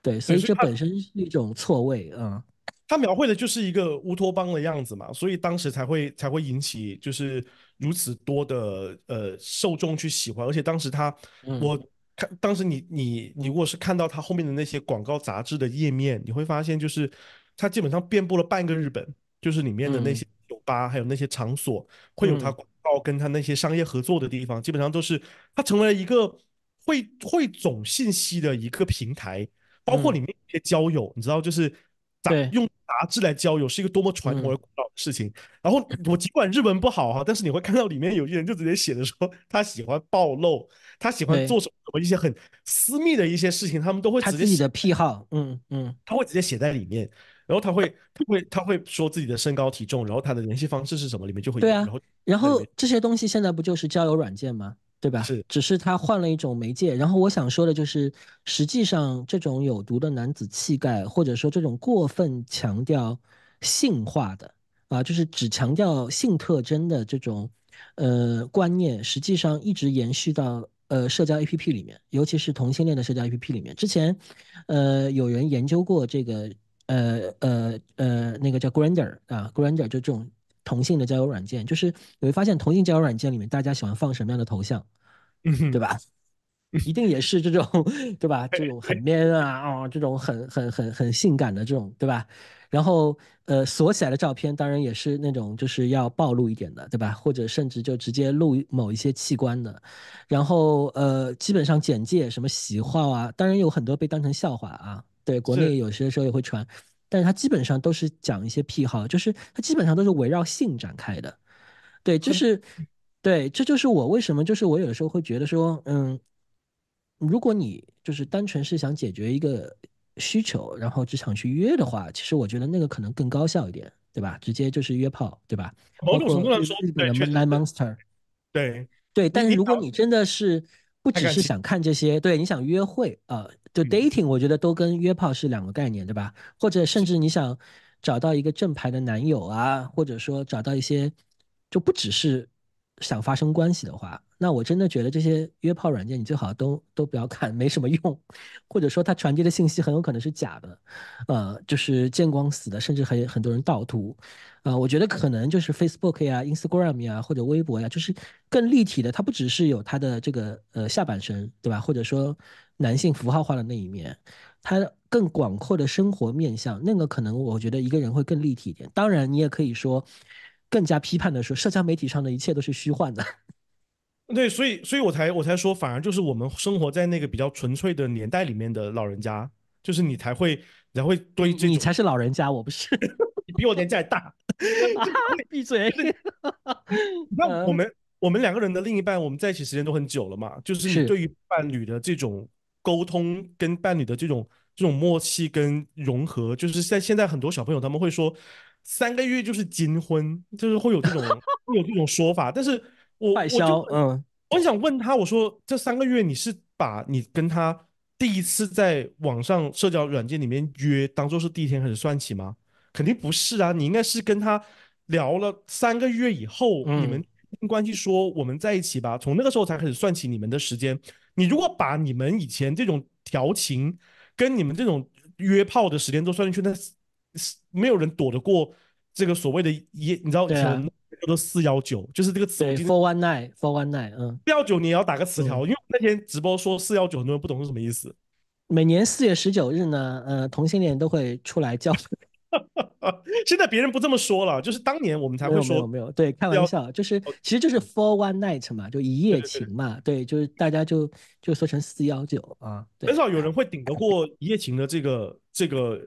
对，所以这本身是一种错位啊。他描绘的就是一个乌托邦的样子嘛，所以当时才会才会引起就是如此多的呃受众去喜欢，而且当时他我。看当时你你你如果是看到他后面的那些广告杂志的页面，你会发现就是，他基本上遍布了半个日本，就是里面的那些酒吧还有那些场所会有他广告跟他那些商业合作的地方，基本上都是他成为了一个汇汇总信息的一个平台，包括里面一些交友，你知道就是。用杂志来交友是一个多么传统而古老的事情。然后我尽管日文不好哈，但是你会看到里面有些人就直接写的说他喜欢暴露，他喜欢做什么一些很私密的一些事情，他们都会直接写自己的癖好，嗯嗯，他会直接写在里面，然后他会他会他会说自己的身高体重，然后他的联系方式是什么，里面就会对啊，然后然后这些东西现在不就是交友软件吗？对吧？是，只是他换了一种媒介。然后我想说的就是，实际上这种有毒的男子气概，或者说这种过分强调性化的啊，就是只强调性特征的这种呃观念，实际上一直延续到呃社交 APP 里面，尤其是同性恋的社交 APP 里面。之前呃有人研究过这个呃呃呃那个叫 grander 啊，grander 就这种。同性的交友软件，就是你会发现同性交友软件里面大家喜欢放什么样的头像，对吧？一定也是这种，对吧？这种很 man 啊，哦，这种很很很很性感的这种，对吧？然后呃锁起来的照片当然也是那种就是要暴露一点的，对吧？或者甚至就直接录某一些器官的。然后呃基本上简介什么喜好啊，当然有很多被当成笑话啊，对国内有些时候也会传。但是他基本上都是讲一些癖好，就是他基本上都是围绕性展开的，对，就是，对，这就是我为什么，就是我有的时候会觉得说，嗯，如果你就是单纯是想解决一个需求，然后只想去约的话，其实我觉得那个可能更高效一点，对吧？直接就是约炮，对吧？某种程度上说，对 m i n monster，对，对，但是如果你真的是不只是想看这些，对，你想约会啊。就 dating，我觉得都跟约炮是两个概念，对吧？或者甚至你想找到一个正牌的男友啊，或者说找到一些就不只是想发生关系的话，那我真的觉得这些约炮软件你最好都都不要看，没什么用，或者说他传递的信息很有可能是假的，呃，就是见光死的，甚至还有很多人盗图，啊，我觉得可能就是 Facebook 啊、Instagram 啊或者微博呀，就是更立体的，它不只是有它的这个呃下半身，对吧？或者说。男性符号化的那一面，他更广阔的生活面向，那个可能我觉得一个人会更立体一点。当然，你也可以说，更加批判的说，社交媒体上的一切都是虚幻的。对，所以，所以我才，我才说，反而就是我们生活在那个比较纯粹的年代里面的老人家，就是你才会，才会堆堆。你才是老人家，我不是，你比我年纪还大。闭嘴。那我们，我们两个人的另一半，我们在一起时间都很久了嘛，就是对于伴侣的这种。沟通跟伴侣的这种这种默契跟融合，就是在现在很多小朋友他们会说三个月就是金婚，就是会有这种 会有这种说法。但是我我就嗯，我想问他，我说这三个月你是把你跟他第一次在网上社交软件里面约当做是第一天开始算起吗？肯定不是啊，你应该是跟他聊了三个月以后，你们关系说我们在一起吧，从那个时候才开始算起你们的时间。你如果把你们以前这种调情，跟你们这种约炮的时间都算进去，那是没有人躲得过这个所谓的“一”。你知道以前都四幺九，就是这个词。Four one n i g h t four one n i g h t 嗯。四幺九，你要打个词条，因为那天直播说四幺九，很多人不懂是什么意思。每年四月十九日呢，呃，同性恋都会出来叫。现在别人不这么说了，就是当年我们才会说，没有没有，对，开玩笑，就是其实就是 for one night 嘛，就一夜情嘛，对，就是大家就就说成四幺九啊，很少有人会顶得过一夜情的这个这个。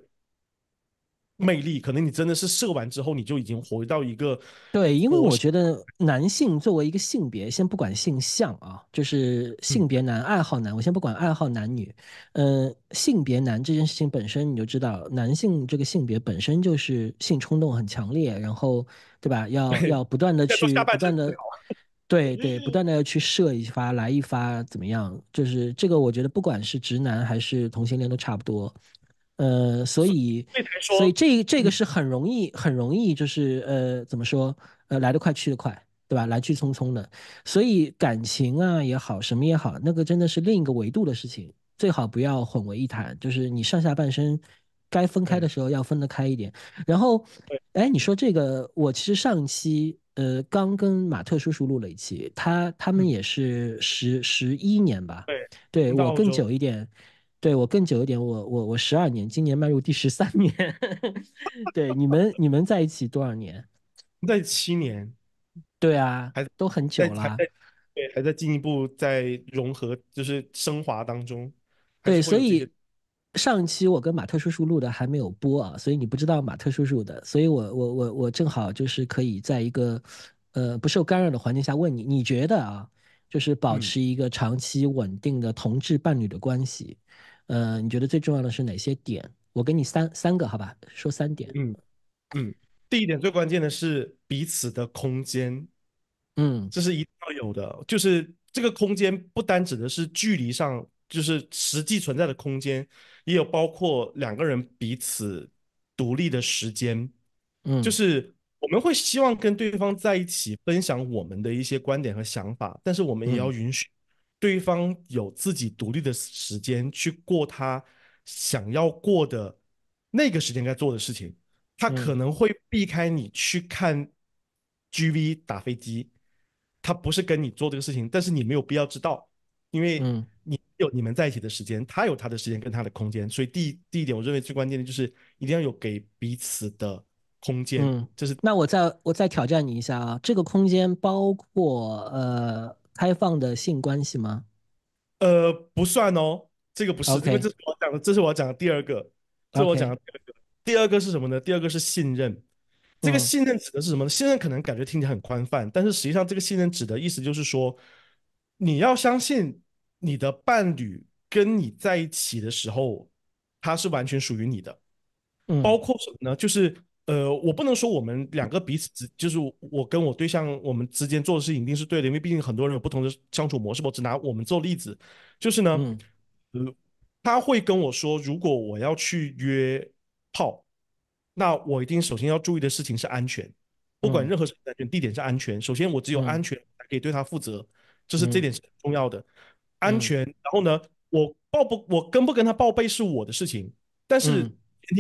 魅力可能你真的是射完之后你就已经回到一个对，因为我觉得男性作为一个性别，先不管性向啊，就是性别男爱好男，我先不管爱好男女，嗯，性别男这件事情本身你就知道，男性这个性别本身就是性冲动很强烈，然后对吧？要 要不断的去不断的，对对，不断的要去射一发来一发怎么样？就是这个，我觉得不管是直男还是同性恋都差不多。呃，所以，所以这这个是很容易，很容易，就是呃，怎么说，呃，来得快去得快，对吧？来去匆匆的。所以感情啊也好，什么也好，那个真的是另一个维度的事情，最好不要混为一谈。就是你上下半身该分开的时候要分得开一点。然后，哎，你说这个，我其实上期呃刚跟马特叔叔录了一期，他他们也是十十一年吧？对，对我更久一点。对我更久一点，我我我十二年，今年迈入第十三年。对，你们你们在一起多少年？在七年。对啊，还都很久了。对，还在进一步在融合，就是升华当中。对，所以上一期我跟马特叔叔录的还没有播啊，所以你不知道马特叔叔的。所以我我我我正好就是可以在一个呃不受干扰的环境下问你，你觉得啊，就是保持一个长期稳定的同志伴侣的关系。呃，你觉得最重要的是哪些点？我给你三三个，好吧，说三点。嗯嗯，第一点最关键的是彼此的空间，嗯，这是一定要有的。就是这个空间不单指的是距离上，就是实际存在的空间，也有包括两个人彼此独立的时间。嗯，就是我们会希望跟对方在一起分享我们的一些观点和想法，但是我们也要允许。对方有自己独立的时间去过他想要过的那个时间该做的事情，他可能会避开你去看 GV 打飞机，他不是跟你做这个事情，但是你没有必要知道，因为你有你们在一起的时间，他有他的时间跟他的空间，所以第第一点，我认为最关键的就是一定要有给彼此的空间，就是。那我再我再挑战你一下啊，这个空间包括呃。开放的性关系吗？呃，不算哦，这个不是。OK，这是我讲的，这是我讲的第二个。这我讲的第二个，第二个是什么呢？第二个是信任。这个信任指的是什么呢？信任可能感觉听起来很宽泛，但是实际上，这个信任指的意思就是说，你要相信你的伴侣跟你在一起的时候，他是完全属于你的。包括什么呢？就是。呃，我不能说我们两个彼此之，就是我跟我对象我们之间做的事情一定是对的，因为毕竟很多人有不同的相处模式。我只拿我们做例子，就是呢，呃，他会跟我说，如果我要去约炮，那我一定首先要注意的事情是安全，不管任何事情安全地点是安全。首先，我只有安全才可以对他负责，就是这点是很重要的安全。然后呢，我报不我跟不跟他报备是我的事情，但是。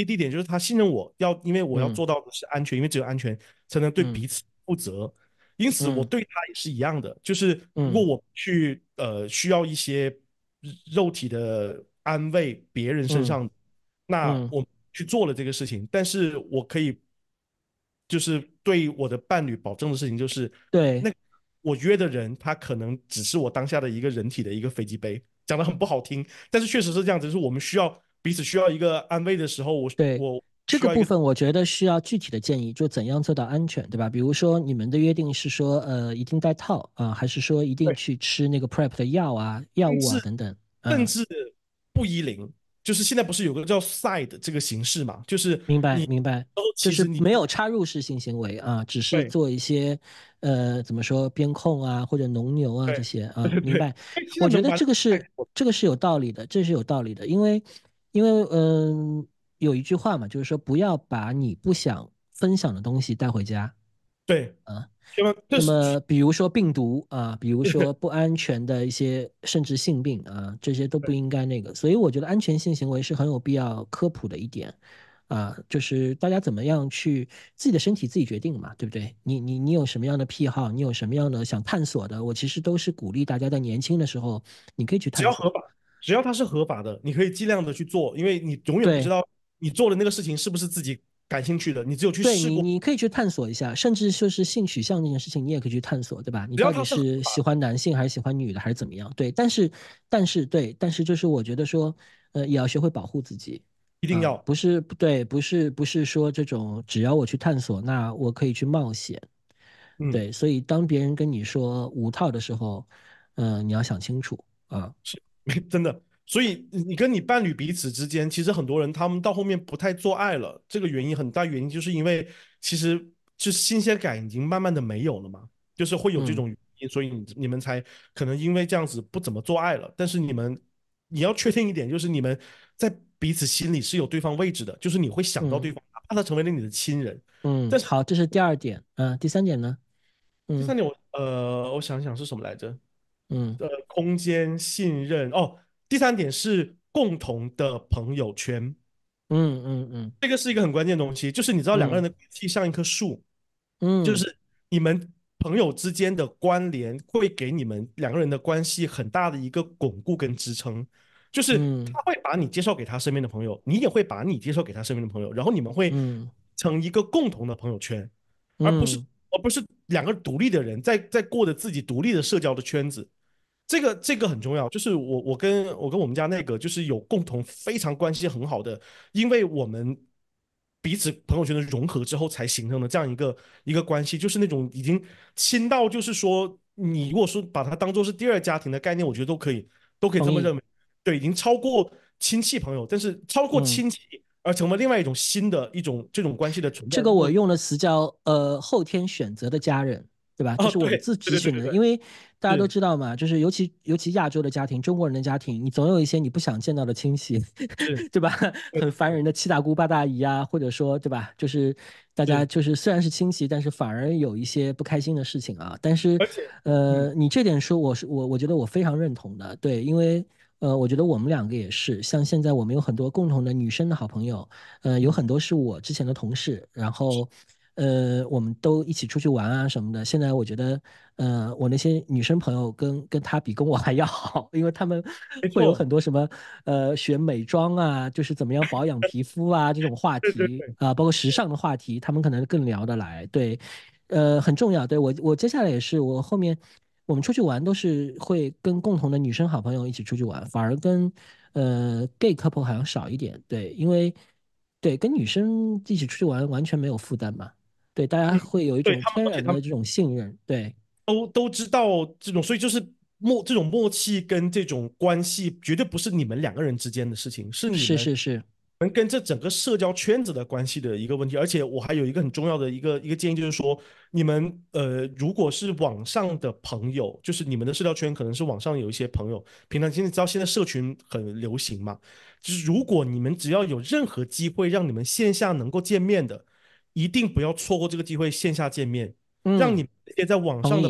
地点就是他信任我，要因为我要做到的是安全，因为只有安全才能对彼此负责。因此，我对他也是一样的。就是如果我去呃需要一些肉体的安慰，别人身上，那我去做了这个事情。但是我可以，就是对我的伴侣保证的事情，就是对那我约的人，他可能只是我当下的一个人体的一个飞机杯，讲的很不好听，但是确实是这样子。是我们需要。彼此需要一个安慰的时候，我对，我这个部分我觉得需要具体的建议，就怎样做到安全，对吧？比如说你们的约定是说，呃，一定带套啊，还是说一定去吃那个 prep 的药啊、药物啊等等？甚至不依零，就是现在不是有个叫 side 这个形式嘛？就是明白明白，就是没有插入式性行为啊，只是做一些呃怎么说边控啊或者农牛啊这些啊，明白？我觉得这个是这个是有道理的，这是有道理的，因为。因为嗯，有一句话嘛，就是说不要把你不想分享的东西带回家。对，啊，那么比如说病毒啊，比如说不安全的一些，甚至性病啊，这些都不应该那个。所以我觉得安全性行为是很有必要科普的一点啊，就是大家怎么样去自己的身体自己决定嘛，对不对？你你你有什么样的癖好？你有什么样的想探索的？我其实都是鼓励大家在年轻的时候你可以去探索。只要它是合法的，你可以尽量的去做，因为你永远不知道你做的那个事情是不是自己感兴趣的。你只有去试过，你可以去探索一下，甚至就是性取向这件事情，你也可以去探索，对吧？你到底是喜欢男性还是喜欢女的，还是怎么样？对，但是，但是，对，但是就是我觉得说，呃，也要学会保护自己，一定要不是对，不是不是说这种只要我去探索，那我可以去冒险，嗯，对。所以当别人跟你说无套的时候，嗯，你要想清楚啊，是。真的，所以你跟你伴侣彼此之间，其实很多人他们到后面不太做爱了，这个原因很大原因就是因为，其实就新鲜感已经慢慢的没有了嘛，就是会有这种原因，所以你你们才可能因为这样子不怎么做爱了。但是你们你要确定一点，就是你们在彼此心里是有对方位置的，就是你会想到对方，哪怕他成为了你的亲人。嗯。但是好，这是第二点。嗯，第三点呢？嗯，第三点我呃我想想是什么来着？嗯，的空间信任哦，第三点是共同的朋友圈。嗯嗯嗯，这个是一个很关键的东西，就是你知道两个人的关系像一棵树，嗯，就是你们朋友之间的关联会给你们两个人的关系很大的一个巩固跟支撑，就是他会把你介绍给他身边的朋友，你也会把你介绍给他身边的朋友，然后你们会成一个共同的朋友圈，而不是而不是两个独立的人在在过着自己独立的社交的圈子。这个这个很重要，就是我我跟我跟我们家那个就是有共同非常关系很好的，因为我们彼此朋友圈的融合之后才形成的这样一个一个关系，就是那种已经亲到，就是说你如果说把它当做是第二家庭的概念，我觉得都可以都可以这么认为，对，已经超过亲戚朋友，但是超过亲戚而成为另外一种新的一种这种关系的存在。这个我用的词叫呃后天选择的家人，对吧？这是我自己选的，因为。大家都知道嘛，就是尤其尤其亚洲的家庭，中国人的家庭，你总有一些你不想见到的亲戚，对吧？很烦人的七大姑八大姨啊，或者说，对吧？就是大家就是虽然是亲戚，但是反而有一些不开心的事情啊。但是，呃，你这点说，我是我，我觉得我非常认同的。对，因为呃，我觉得我们两个也是，像现在我们有很多共同的女生的好朋友，呃，有很多是我之前的同事，然后。呃，我们都一起出去玩啊什么的。现在我觉得，呃，我那些女生朋友跟跟他比跟我还要好，因为他们会有很多什么，呃，学美妆啊，就是怎么样保养皮肤啊这种话题啊，包括时尚的话题，他们可能更聊得来。对，呃，很重要。对我，我接下来也是，我后面我们出去玩都是会跟共同的女生好朋友一起出去玩，反而跟呃 gay couple 好像少一点。对，因为对跟女生一起出去玩完全没有负担嘛。对，大家会有一种天然的这种信任，对，都都知道这种，所以就是默这种默契跟这种关系，绝对不是你们两个人之间的事情，是你们是是是，你们跟这整个社交圈子的关系的一个问题。而且我还有一个很重要的一个一个建议，就是说，你们呃，如果是网上的朋友，就是你们的社交圈可能是网上有一些朋友，平常现在知道现在社群很流行嘛，就是如果你们只要有任何机会让你们线下能够见面的。一定不要错过这个机会，线下见面，让你这些在网上的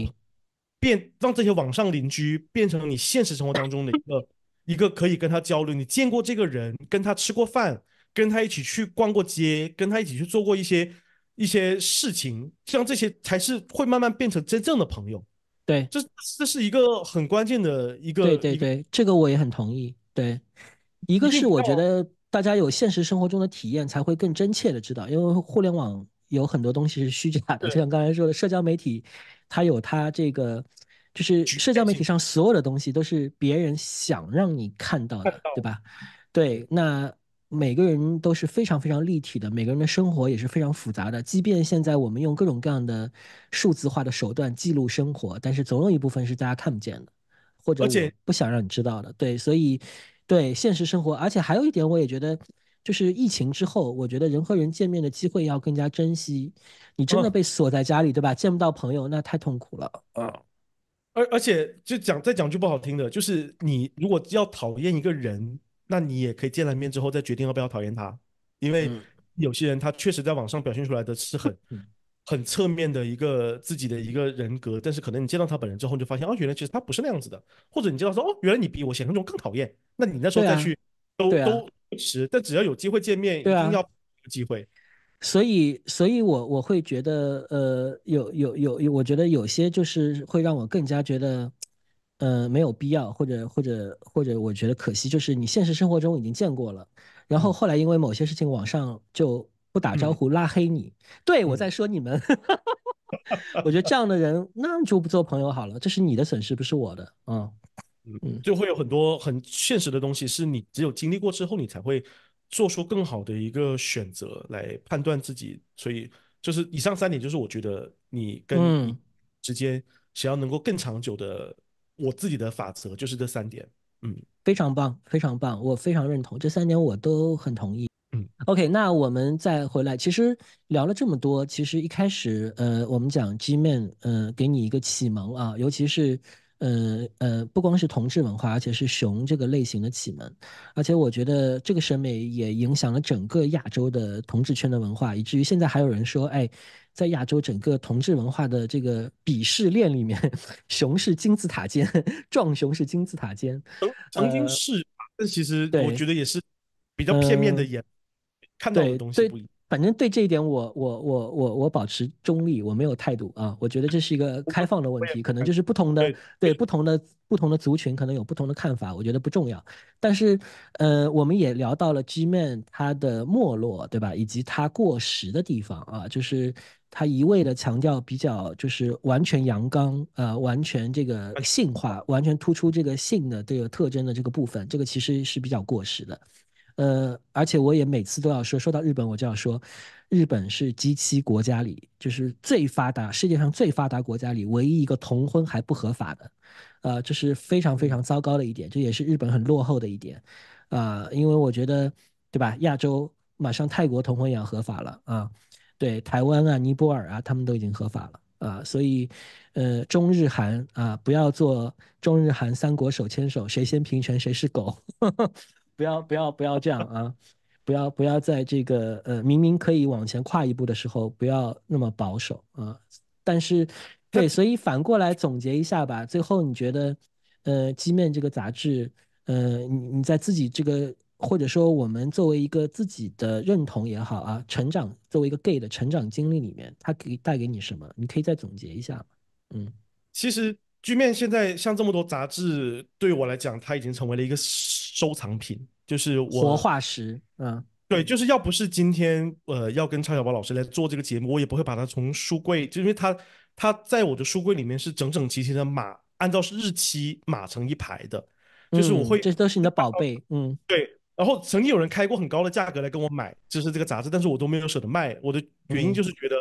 变，让这些网上邻居变成你现实生活当中的一个 一个可以跟他交流。你见过这个人，跟他吃过饭，跟他一起去逛过街，跟他一起去做过一些一些事情，像这些才是会慢慢变成真正的朋友。对，这这是一个很关键的一个。对对对，这个我也很同意。对，一个是我觉得。大家有现实生活中的体验，才会更真切的知道，因为互联网有很多东西是虚假的，就像刚才说的，社交媒体，它有它这个，就是社交媒体上所有的东西都是别人想让你看到的，对吧？对，那每个人都是非常非常立体的，每个人的生活也是非常复杂的。即便现在我们用各种各样的数字化的手段记录生活，但是总有一部分是大家看不见的，或者不想让你知道的。对，所以。对现实生活，而且还有一点，我也觉得，就是疫情之后，我觉得人和人见面的机会要更加珍惜。你真的被锁在家里，对吧？见不到朋友，那太痛苦了。啊，而而且，就讲再讲句不好听的，就是你如果要讨厌一个人，那你也可以见了面之后再决定要不要讨厌他，因为有些人他确实在网上表现出来的是很。很侧面的，一个自己的一个人格，但是可能你见到他本人之后，你就发现哦，原来其实他不是那样子的，或者你见到说哦，原来你比我想象中更讨厌，那你那时候再去都都迟，但只要有机会见面，一定要有机会。所以，所以我我会觉得，呃，有有有有，我觉得有些就是会让我更加觉得，呃，没有必要，或者或者或者，我觉得可惜，就是你现实生活中已经见过了，然后后来因为某些事情网上就。不打招呼拉黑你，对我在说你们，我觉得这样的人那就不做朋友好了，这是你的损失，不是我的啊。嗯，就会有很多很现实的东西，是你只有经历过之后，你才会做出更好的一个选择来判断自己。所以就是以上三点，就是我觉得你跟之间想要能够更长久的，我自己的法则就是这三点。嗯，非常棒，非常棒，我非常认同这三点，我都很同意。OK，那我们再回来。其实聊了这么多，其实一开始，呃，我们讲 G man，呃，给你一个启蒙啊，尤其是，呃呃，不光是同志文化，而且是熊这个类型的启蒙。而且我觉得这个审美也影响了整个亚洲的同志圈的文化，以至于现在还有人说，哎，在亚洲整个同志文化的这个鄙视链里面，熊是金字塔尖，壮熊是金字塔尖。曾经是，但其实我觉得也是比较片面的言。对，以，反正对这一点，我我我我我保持中立，我没有态度啊。我觉得这是一个开放的问题，可能就是不同的，对不同的不同的族群可能有不同的看法。我觉得不重要。但是，呃，我们也聊到了 G man 他的没落，对吧？以及他过时的地方啊，就是他一味的强调比较，就是完全阳刚，呃，完全这个性化，完全突出这个性的这个特征的这个部分，这个其实是比较过时的。呃，而且我也每次都要说，说到日本我就要说，日本是 G 七国家里就是最发达，世界上最发达国家里唯一一个同婚还不合法的，啊，这是非常非常糟糕的一点，这也是日本很落后的一点，啊，因为我觉得，对吧？亚洲马上泰国同婚也要合法了啊，对，台湾啊、尼泊尔啊，他们都已经合法了啊，所以，呃，中日韩啊，不要做中日韩三国手牵手，谁先平权谁是狗。不要不要不要这样啊！不要不要在这个呃明明可以往前跨一步的时候，不要那么保守啊！但是，对，所以反过来总结一下吧。最后你觉得，呃，《基面》这个杂志，呃，你你在自己这个或者说我们作为一个自己的认同也好啊，成长作为一个 gay 的成长经历里面，它可以带给你什么？你可以再总结一下。嗯，其实《基面》现在像这么多杂志，对我来讲，它已经成为了一个。收藏品就是活化石，嗯，对，就是要不是今天，呃，要跟昌小宝老师来做这个节目，我也不会把它从书柜，就因为它它在我的书柜里面是整整齐齐的码，按照日期码成一排的，就是我会，这都是你的宝贝，嗯，对，然后曾经有人开过很高的价格来跟我买，就是这个杂志，但是我都没有舍得卖，我的原因就是觉得，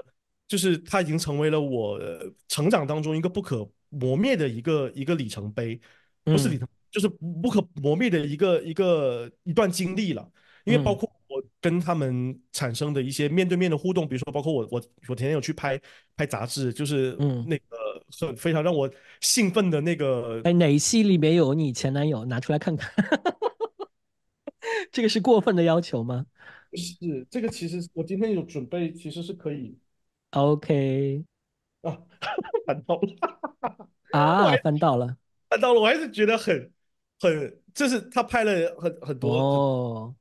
就是它已经成为了我成长当中一个不可磨灭的一个一个里程碑，不是里程碑。就是不可磨灭的一个一个一段经历了，因为包括我跟他们产生的一些面对面的互动，比如说包括我我我前天有去拍拍杂志，就是嗯那个很非常让我兴奋的那个哎哪一期里面有你前男友拿出来看看，这个是过分的要求吗？是，这个其实我今天有准备，其实是可以。OK，啊翻 到了啊翻到了翻到了，我还是觉得很。很，就是他拍了很很多。哦，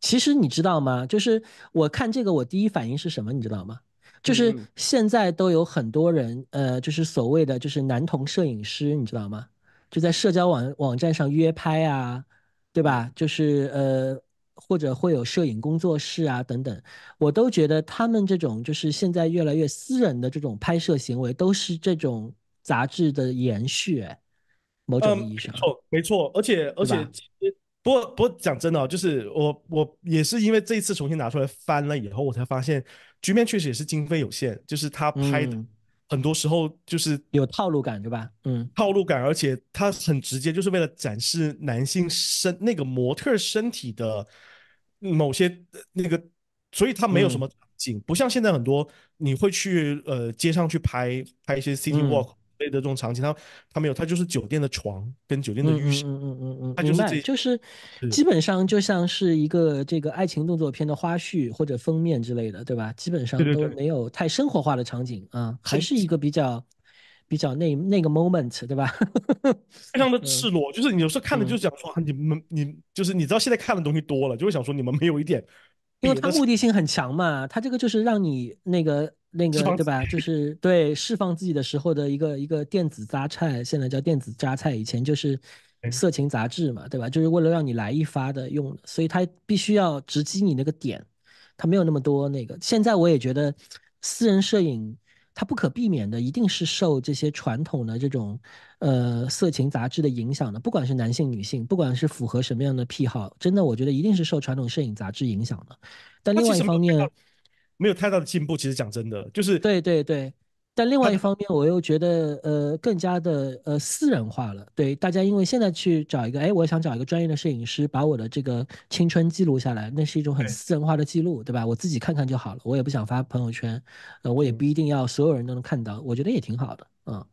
其实你知道吗？就是我看这个，我第一反应是什么？你知道吗？就是现在都有很多人，呃，就是所谓的就是男同摄影师，你知道吗？就在社交网网站上约拍啊，对吧？就是呃，或者会有摄影工作室啊等等，我都觉得他们这种就是现在越来越私人的这种拍摄行为，都是这种杂志的延续。某种意义上，错，没错，而且而且，其实不过不过，讲真的，就是我我也是因为这一次重新拿出来翻了以后，我才发现局面确实也是经费有限，就是他拍，的很多时候就是有套路感，对吧？嗯，套路感，而且他很直接，就是为了展示男性身那个模特身体的某些那个，所以他没有什么场景，不像现在很多你会去呃街上去拍拍一些 city walk。类的这种场景，他他没有，他就是酒店的床跟酒店的浴室，嗯嗯嗯嗯，他就是这就是基本上就像是一个这个爱情动作片的花絮或者封面之类的，对吧？基本上都没有太生活化的场景啊，还是一个比较比较那那个 moment，对吧？非常的赤裸，就是有时候看的就想说你们你就是你知道现在看的东西多了，就会想说你们没有一点。因为他目的性很强嘛，他这个就是让你那个那个对吧？就是 对释放自己的时候的一个一个电子榨菜，现在叫电子榨菜，以前就是色情杂志嘛，对吧？就是为了让你来一发的用，所以他必须要直击你那个点，他没有那么多那个。现在我也觉得私人摄影。它不可避免的一定是受这些传统的这种，呃，色情杂志的影响的，不管是男性、女性，不管是符合什么样的癖好，真的，我觉得一定是受传统摄影杂志影响的。但另外一方面，没有太大的进步。其实讲真的，就是对对对。但另外一方面，我又觉得，呃，更加的呃私人化了。对大家，因为现在去找一个，哎，我想找一个专业的摄影师，把我的这个青春记录下来，那是一种很私人化的记录，对吧？我自己看看就好了，我也不想发朋友圈，呃，我也不一定要所有人都能看到，我觉得也挺好的，嗯。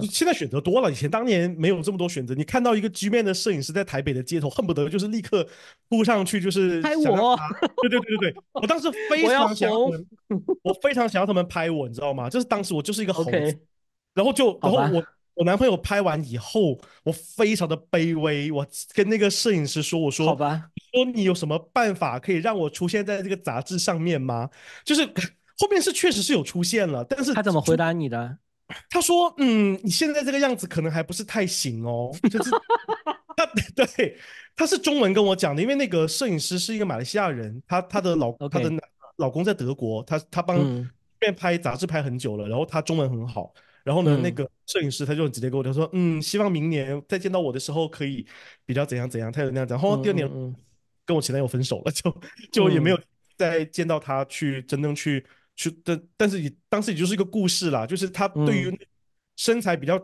你现在选择多了，以前当年没有这么多选择。你看到一个街面的摄影师在台北的街头，恨不得就是立刻扑上去，就是拍我。对对对对对，我当时非常想，我非常想要他们拍我，你知道吗？就是当时我就是一个猴子，然后就然后我我男朋友拍完以后，我非常的卑微，我跟那个摄影师说，我说好吧，说你有什么办法可以让我出现在这个杂志上面吗？就是 后面是确实是有出现了，但是他怎么回答你的？他说：“嗯，你现在这个样子可能还不是太行哦。”就是 他 对，他是中文跟我讲的，因为那个摄影师是一个马来西亚人，他他的老他的老公在德国，他他帮便拍杂志拍很久了，然后他中文很好，然后呢，那个摄影师他就直接跟我他说：“嗯，希望明年再见到我的时候可以比较怎样怎样。”他就那样讲。然后第二年跟我前男友分手了，就就也没有再见到他去真正去。去，但但是也当时也就是一个故事啦，就是他对于身材比较。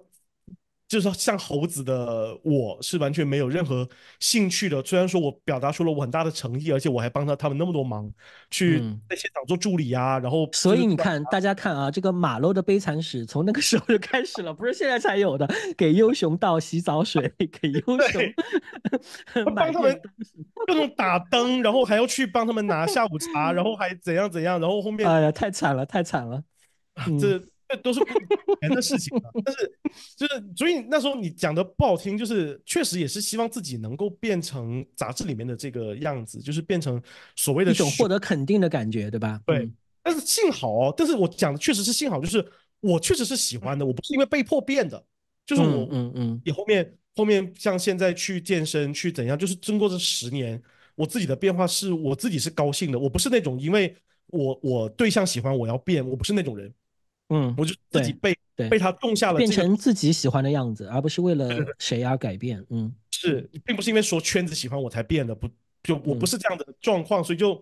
就是像猴子的，我是完全没有任何兴趣的。虽然说我表达出了我很大的诚意，而且我还帮他他们那么多忙，去在现场做助理啊，然后所以你看，大家看啊，这个马骝的悲惨史从那个时候就开始了，不是现在才有的。给优熊倒洗澡水，给优熊帮他们 各种打灯，然后还要去帮他们拿下午茶，然后还怎样怎样，然后后面哎呀，太惨了，太惨了，这。都是人的事情，但是就是所以那时候你讲的不好听，就是确实也是希望自己能够变成杂志里面的这个样子，就是变成所谓的一种获得肯定的感觉，对吧？对。但是幸好，哦，但是我讲的确实是幸好，就是我确实是喜欢的，我不是因为被迫变的，就是我嗯嗯，你后面后面像现在去健身去怎样，就是经过这十年我自己的变化是我自己是高兴的，我不是那种因为我我对象喜欢我要变，我不是那种人。嗯，我就自己被对被他种下了，变成自己喜欢的样子，而不是为了谁而改变。嗯，是，并不是因为说圈子喜欢我才变的，不就我不是这样的状况，所以就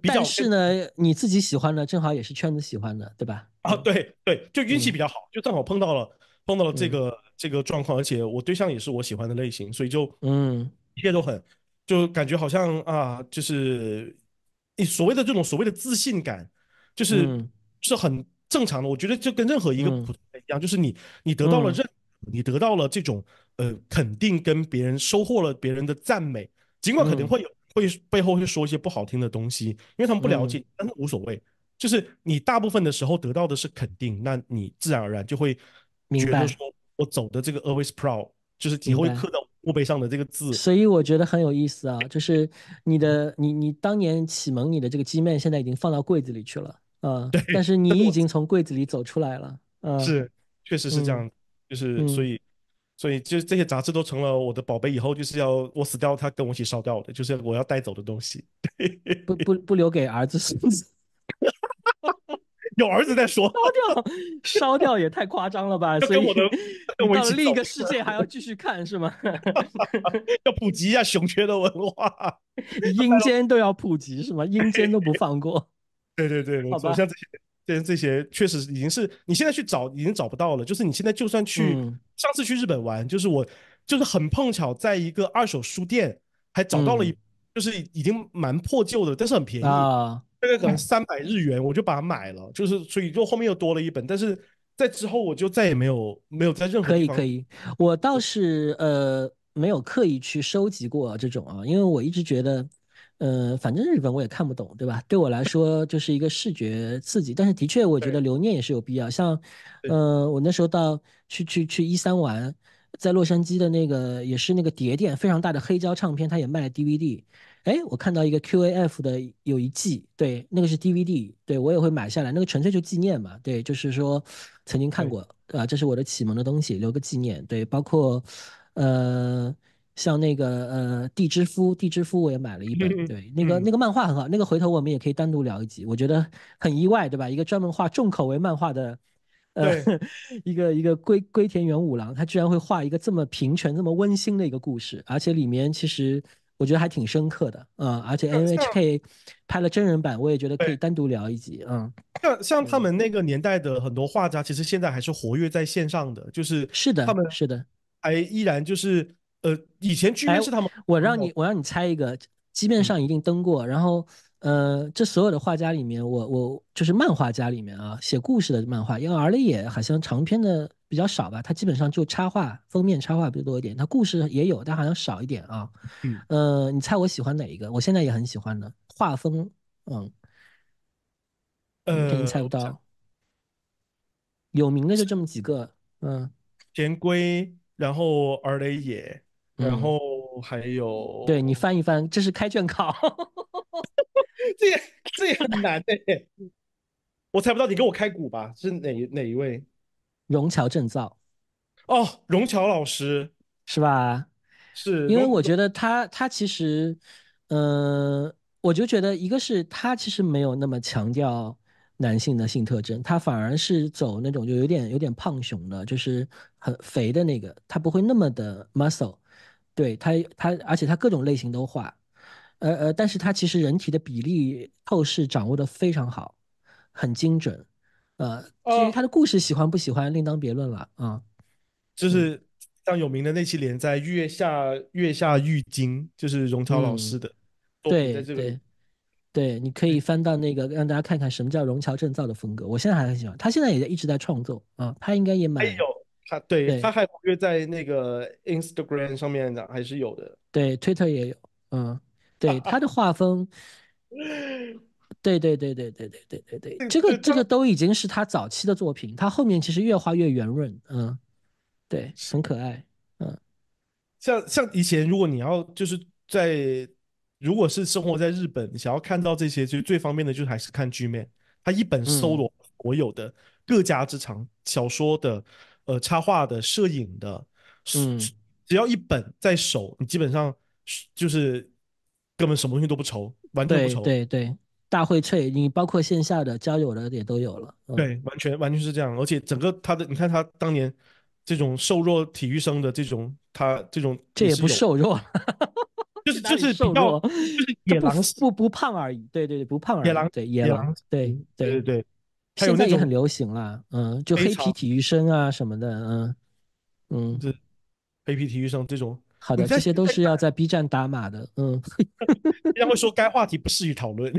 比较。但是呢，你自己喜欢的正好也是圈子喜欢的，对吧？啊，对对，就运气比较好，就正好碰到了碰到了这个这个状况，而且我对象也是我喜欢的类型，所以就嗯，一切都很，就感觉好像啊，就是你所谓的这种所谓的自信感，就是是很。正常的，我觉得就跟任何一个普通人一样，就是你你得到了认，你得到了这种呃肯定，跟别人收获了别人的赞美，尽管肯定会有会背后会说一些不好听的东西，因为他们不了解，但是无所谓。就是你大部分的时候得到的是肯定，那你自然而然就会觉得说我走的这个 Always Proud，就是你会刻到墓碑上的这个字。所以我觉得很有意思啊，就是你的你你当年启蒙你的这个机面，现在已经放到柜子里去了。嗯，对，但是你已经从柜子里走出来了，嗯，是，确实是这样，就是所以，所以就这些杂志都成了我的宝贝，以后就是要我死掉，他跟我一起烧掉的，就是我要带走的东西，不不不留给儿子孙子，有儿子再说，烧掉，烧掉也太夸张了吧？所以我的到另一个世界还要继续看是吗？要普及一下熊缺的文化，阴间都要普及是吗？阴间都不放过。对对对，像这些，这些这些，确实已经是，你现在去找已经找不到了。就是你现在就算去，上次去日本玩，就是我就是很碰巧在一个二手书店还找到了一，就是已经蛮破旧的，但是很便宜啊，大概可能三百日元，我就把它买了。就是所以就后面又多了一本，但是在之后我就再也没有没有在任何可以可以，我倒是呃没有刻意去收集过这种啊，因为我一直觉得。呃，反正日本我也看不懂，对吧？对我来说就是一个视觉刺激，但是的确我觉得留念也是有必要。像，呃，我那时候到去去去一三玩，在洛杉矶的那个也是那个碟店，非常大的黑胶唱片，它也卖 DVD。哎，我看到一个 QAF 的有一季，对，那个是 DVD，对我也会买下来，那个纯粹就纪念嘛，对，就是说曾经看过啊，这是我的启蒙的东西，留个纪念。对，包括，呃。像那个呃，《地之夫》《地之夫》，我也买了一本。对，那个那个漫画很好，那个回头我们也可以单独聊一集。我觉得很意外，对吧？一个专门画重口味漫画的，呃，一个一个龟龟田元五郎，他居然会画一个这么平权、这么温馨的一个故事，而且里面其实我觉得还挺深刻的啊。而且 NHK 拍了真人版，我也觉得可以单独聊一集。嗯，像像他们那个年代的很多画家，其实现在还是活跃在线上的，就是是的，他们是的，还依然就是。呃，以前居然是他们。我让你，我让你猜一个，基本上一定登过。然后，呃，这所有的画家里面，我我就是漫画家里面啊，写故事的漫画，因为儿雷也好像长篇的比较少吧，他基本上就插画封面插画比较多一点，他故事也有，但好像少一点啊。嗯，呃，你猜我喜欢哪一个？我现在也很喜欢的画风，嗯，肯定猜不到。有名的就这么几个，嗯，田龟，然后儿雷野。然后还有，对你翻一翻，这是开卷考，这也这也很难的。我猜不到你给我开股吧，是哪哪一位？荣桥正造。哦，荣桥老师是吧？是，因为我觉得他他其实，嗯，我就觉得一个是他其实没有那么强调男性的性特征，他反而是走那种就有点有点胖熊的，就是很肥的那个，他不会那么的 muscle。对他，他而且他各种类型都画，呃呃，但是他其实人体的比例透视掌握的非常好，很精准，呃，至于他的故事喜欢不喜欢另当别论了啊。就是像有名的那期连载《月下月下玉京》，就是荣桥老师的。对对对，你可以翻到那个，让大家看看什么叫荣桥正造的风格。我现在还很喜欢，他现在也在一直在创作啊，他应该也蛮。有，他对他还活跃在那个 Instagram 上面的还是有的，对，推特也有，嗯，对 他的画风，对对对对对对对对对，这个这个都已经是他早期的作品，他后面其实越画越圆润，嗯，对，很可爱，嗯，像像以前如果你要就是在如果是生活在日本，想要看到这些就最方便的就是还是看剧面，他一本搜罗所有的各家之长小说的。呃，插画的、摄影的，嗯，只要一本在手，你基本上就是根本什么东西都不愁，完全不愁。对对，大会萃，你包括线下的交友的也都有了。对，完全完全是这样，而且整个他的，你看他当年这种瘦弱体育生的这种，他这种这也不瘦弱，就是就是比较就是野狼不不胖而已。对对对，不胖而已。野狼，对野狼，对对对对。还有那也很流行了，嗯，就黑皮体育生啊什么的，嗯，嗯，这黑皮体育生这种，好的，这些都是要在 B 站打码的，嗯，人家会说该话题不适宜讨论，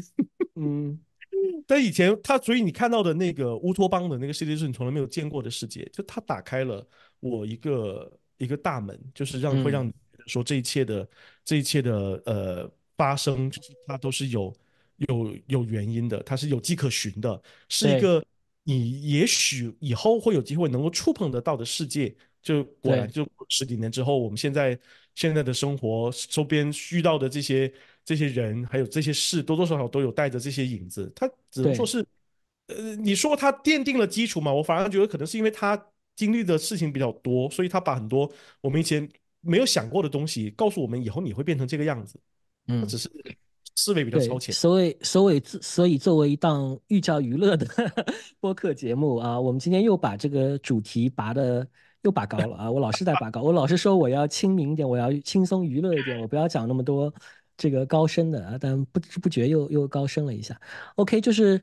嗯，但以前他所以你看到的那个乌托邦的那个世界是你从来没有见过的世界，就他打开了我一个一个大门，就是让会让你说这一切的这一切的呃发生，它都是有。有有原因的，它是有迹可循的，是一个你也许以后会有机会能够触碰得到的世界。就果然，就十几年之后，我们现在现在的生活周边遇到的这些这些人，还有这些事，多多少少都有带着这些影子。他只能说是，呃，你说他奠定了基础嘛？我反而觉得可能是因为他经历的事情比较多，所以他把很多我们以前没有想过的东西告诉我们。以后你会变成这个样子，嗯，只是。思维比较超前，所以，所以，所以作为一档寓教于乐的 播客节目啊，我们今天又把这个主题拔的又拔高了啊！我老是在拔高，我老是说我要亲民一点，我要轻松娱乐一点，我不要讲那么多这个高深的啊！但不知不觉又又高深了一下。OK，就是，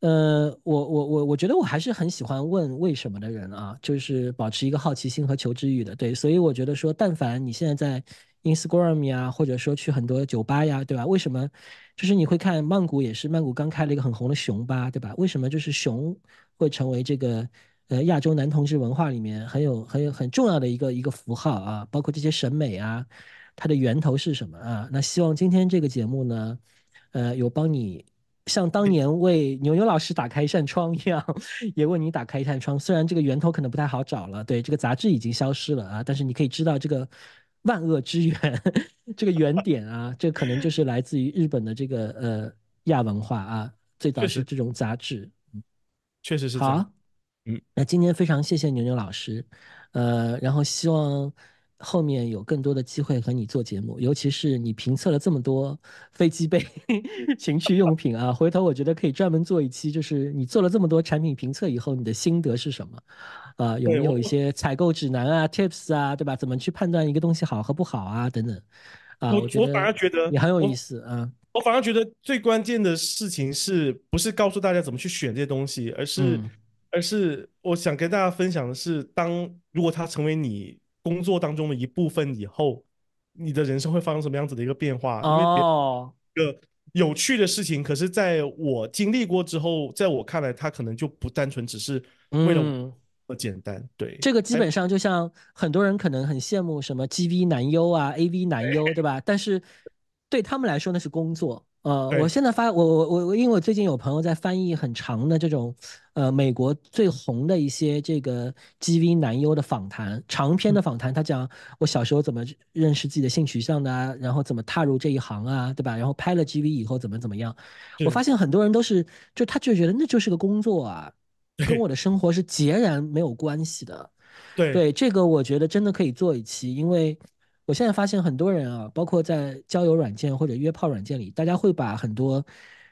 呃，我我我我觉得我还是很喜欢问为什么的人啊，就是保持一个好奇心和求知欲的。对，所以我觉得说，但凡你现在在。Instagram 呀，或者说去很多酒吧呀，对吧？为什么就是你会看曼谷也是曼谷刚开了一个很红的熊吧，对吧？为什么就是熊会成为这个呃亚洲男同志文化里面很有很有很重要的一个一个符号啊？包括这些审美啊，它的源头是什么啊？那希望今天这个节目呢，呃，有帮你像当年为牛牛老师打开一扇窗一样，也为你打开一扇窗。虽然这个源头可能不太好找了，对，这个杂志已经消失了啊，但是你可以知道这个。万恶之源，这个原点啊，这可能就是来自于日本的这个呃亚文化啊，最早是这种杂志，确实是好，嗯，那今天非常谢谢牛牛老师，呃，然后希望。后面有更多的机会和你做节目，尤其是你评测了这么多飞机杯 情趣用品啊，回头我觉得可以专门做一期，就是你做了这么多产品评测以后，你的心得是什么？啊，有没有一些采购指南啊、tips 啊，对吧？怎么去判断一个东西好和不好啊？等等，啊，我我反而觉得也很有意思啊。我反而觉得最关键的事情是不是告诉大家怎么去选这些东西，而是而是我想跟大家分享的是，当如果它成为你。工作当中的一部分以后，你的人生会发生什么样子的一个变化？哦，一个有趣的事情。可是，在我经历过之后，在我看来，它可能就不单纯只是为了简单。对，这个基本上就像很多人可能很羡慕什么 GV 男优啊、AV 男优，对吧？但是对他们来说，那是工作。呃，我现在发我我我因为我最近有朋友在翻译很长的这种，呃，美国最红的一些这个 G V 男优的访谈，长篇的访谈，他讲我小时候怎么认识自己的性取向的，然后怎么踏入这一行啊，对吧？然后拍了 G V 以后怎么怎么样，我发现很多人都是就他就觉得那就是个工作啊，跟我的生活是截然没有关系的。对对，这个我觉得真的可以做一期，因为。我现在发现很多人啊，包括在交友软件或者约炮软件里，大家会把很多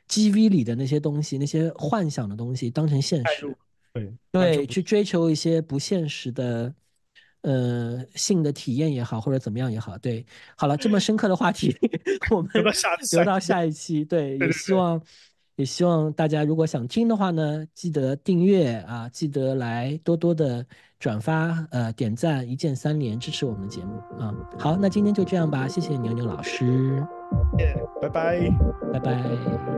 G V 里的那些东西，那些幻想的东西当成现实，对对，去追求一些不现实的，呃，性的体验也好，或者怎么样也好，对，好了，这么深刻的话题，我们留到下一期。对，也希望也希望大家如果想听的话呢，记得订阅啊，记得来多多的。转发，呃，点赞，一键三连，支持我们的节目啊！好，那今天就这样吧，谢谢牛牛老师，拜拜，拜拜。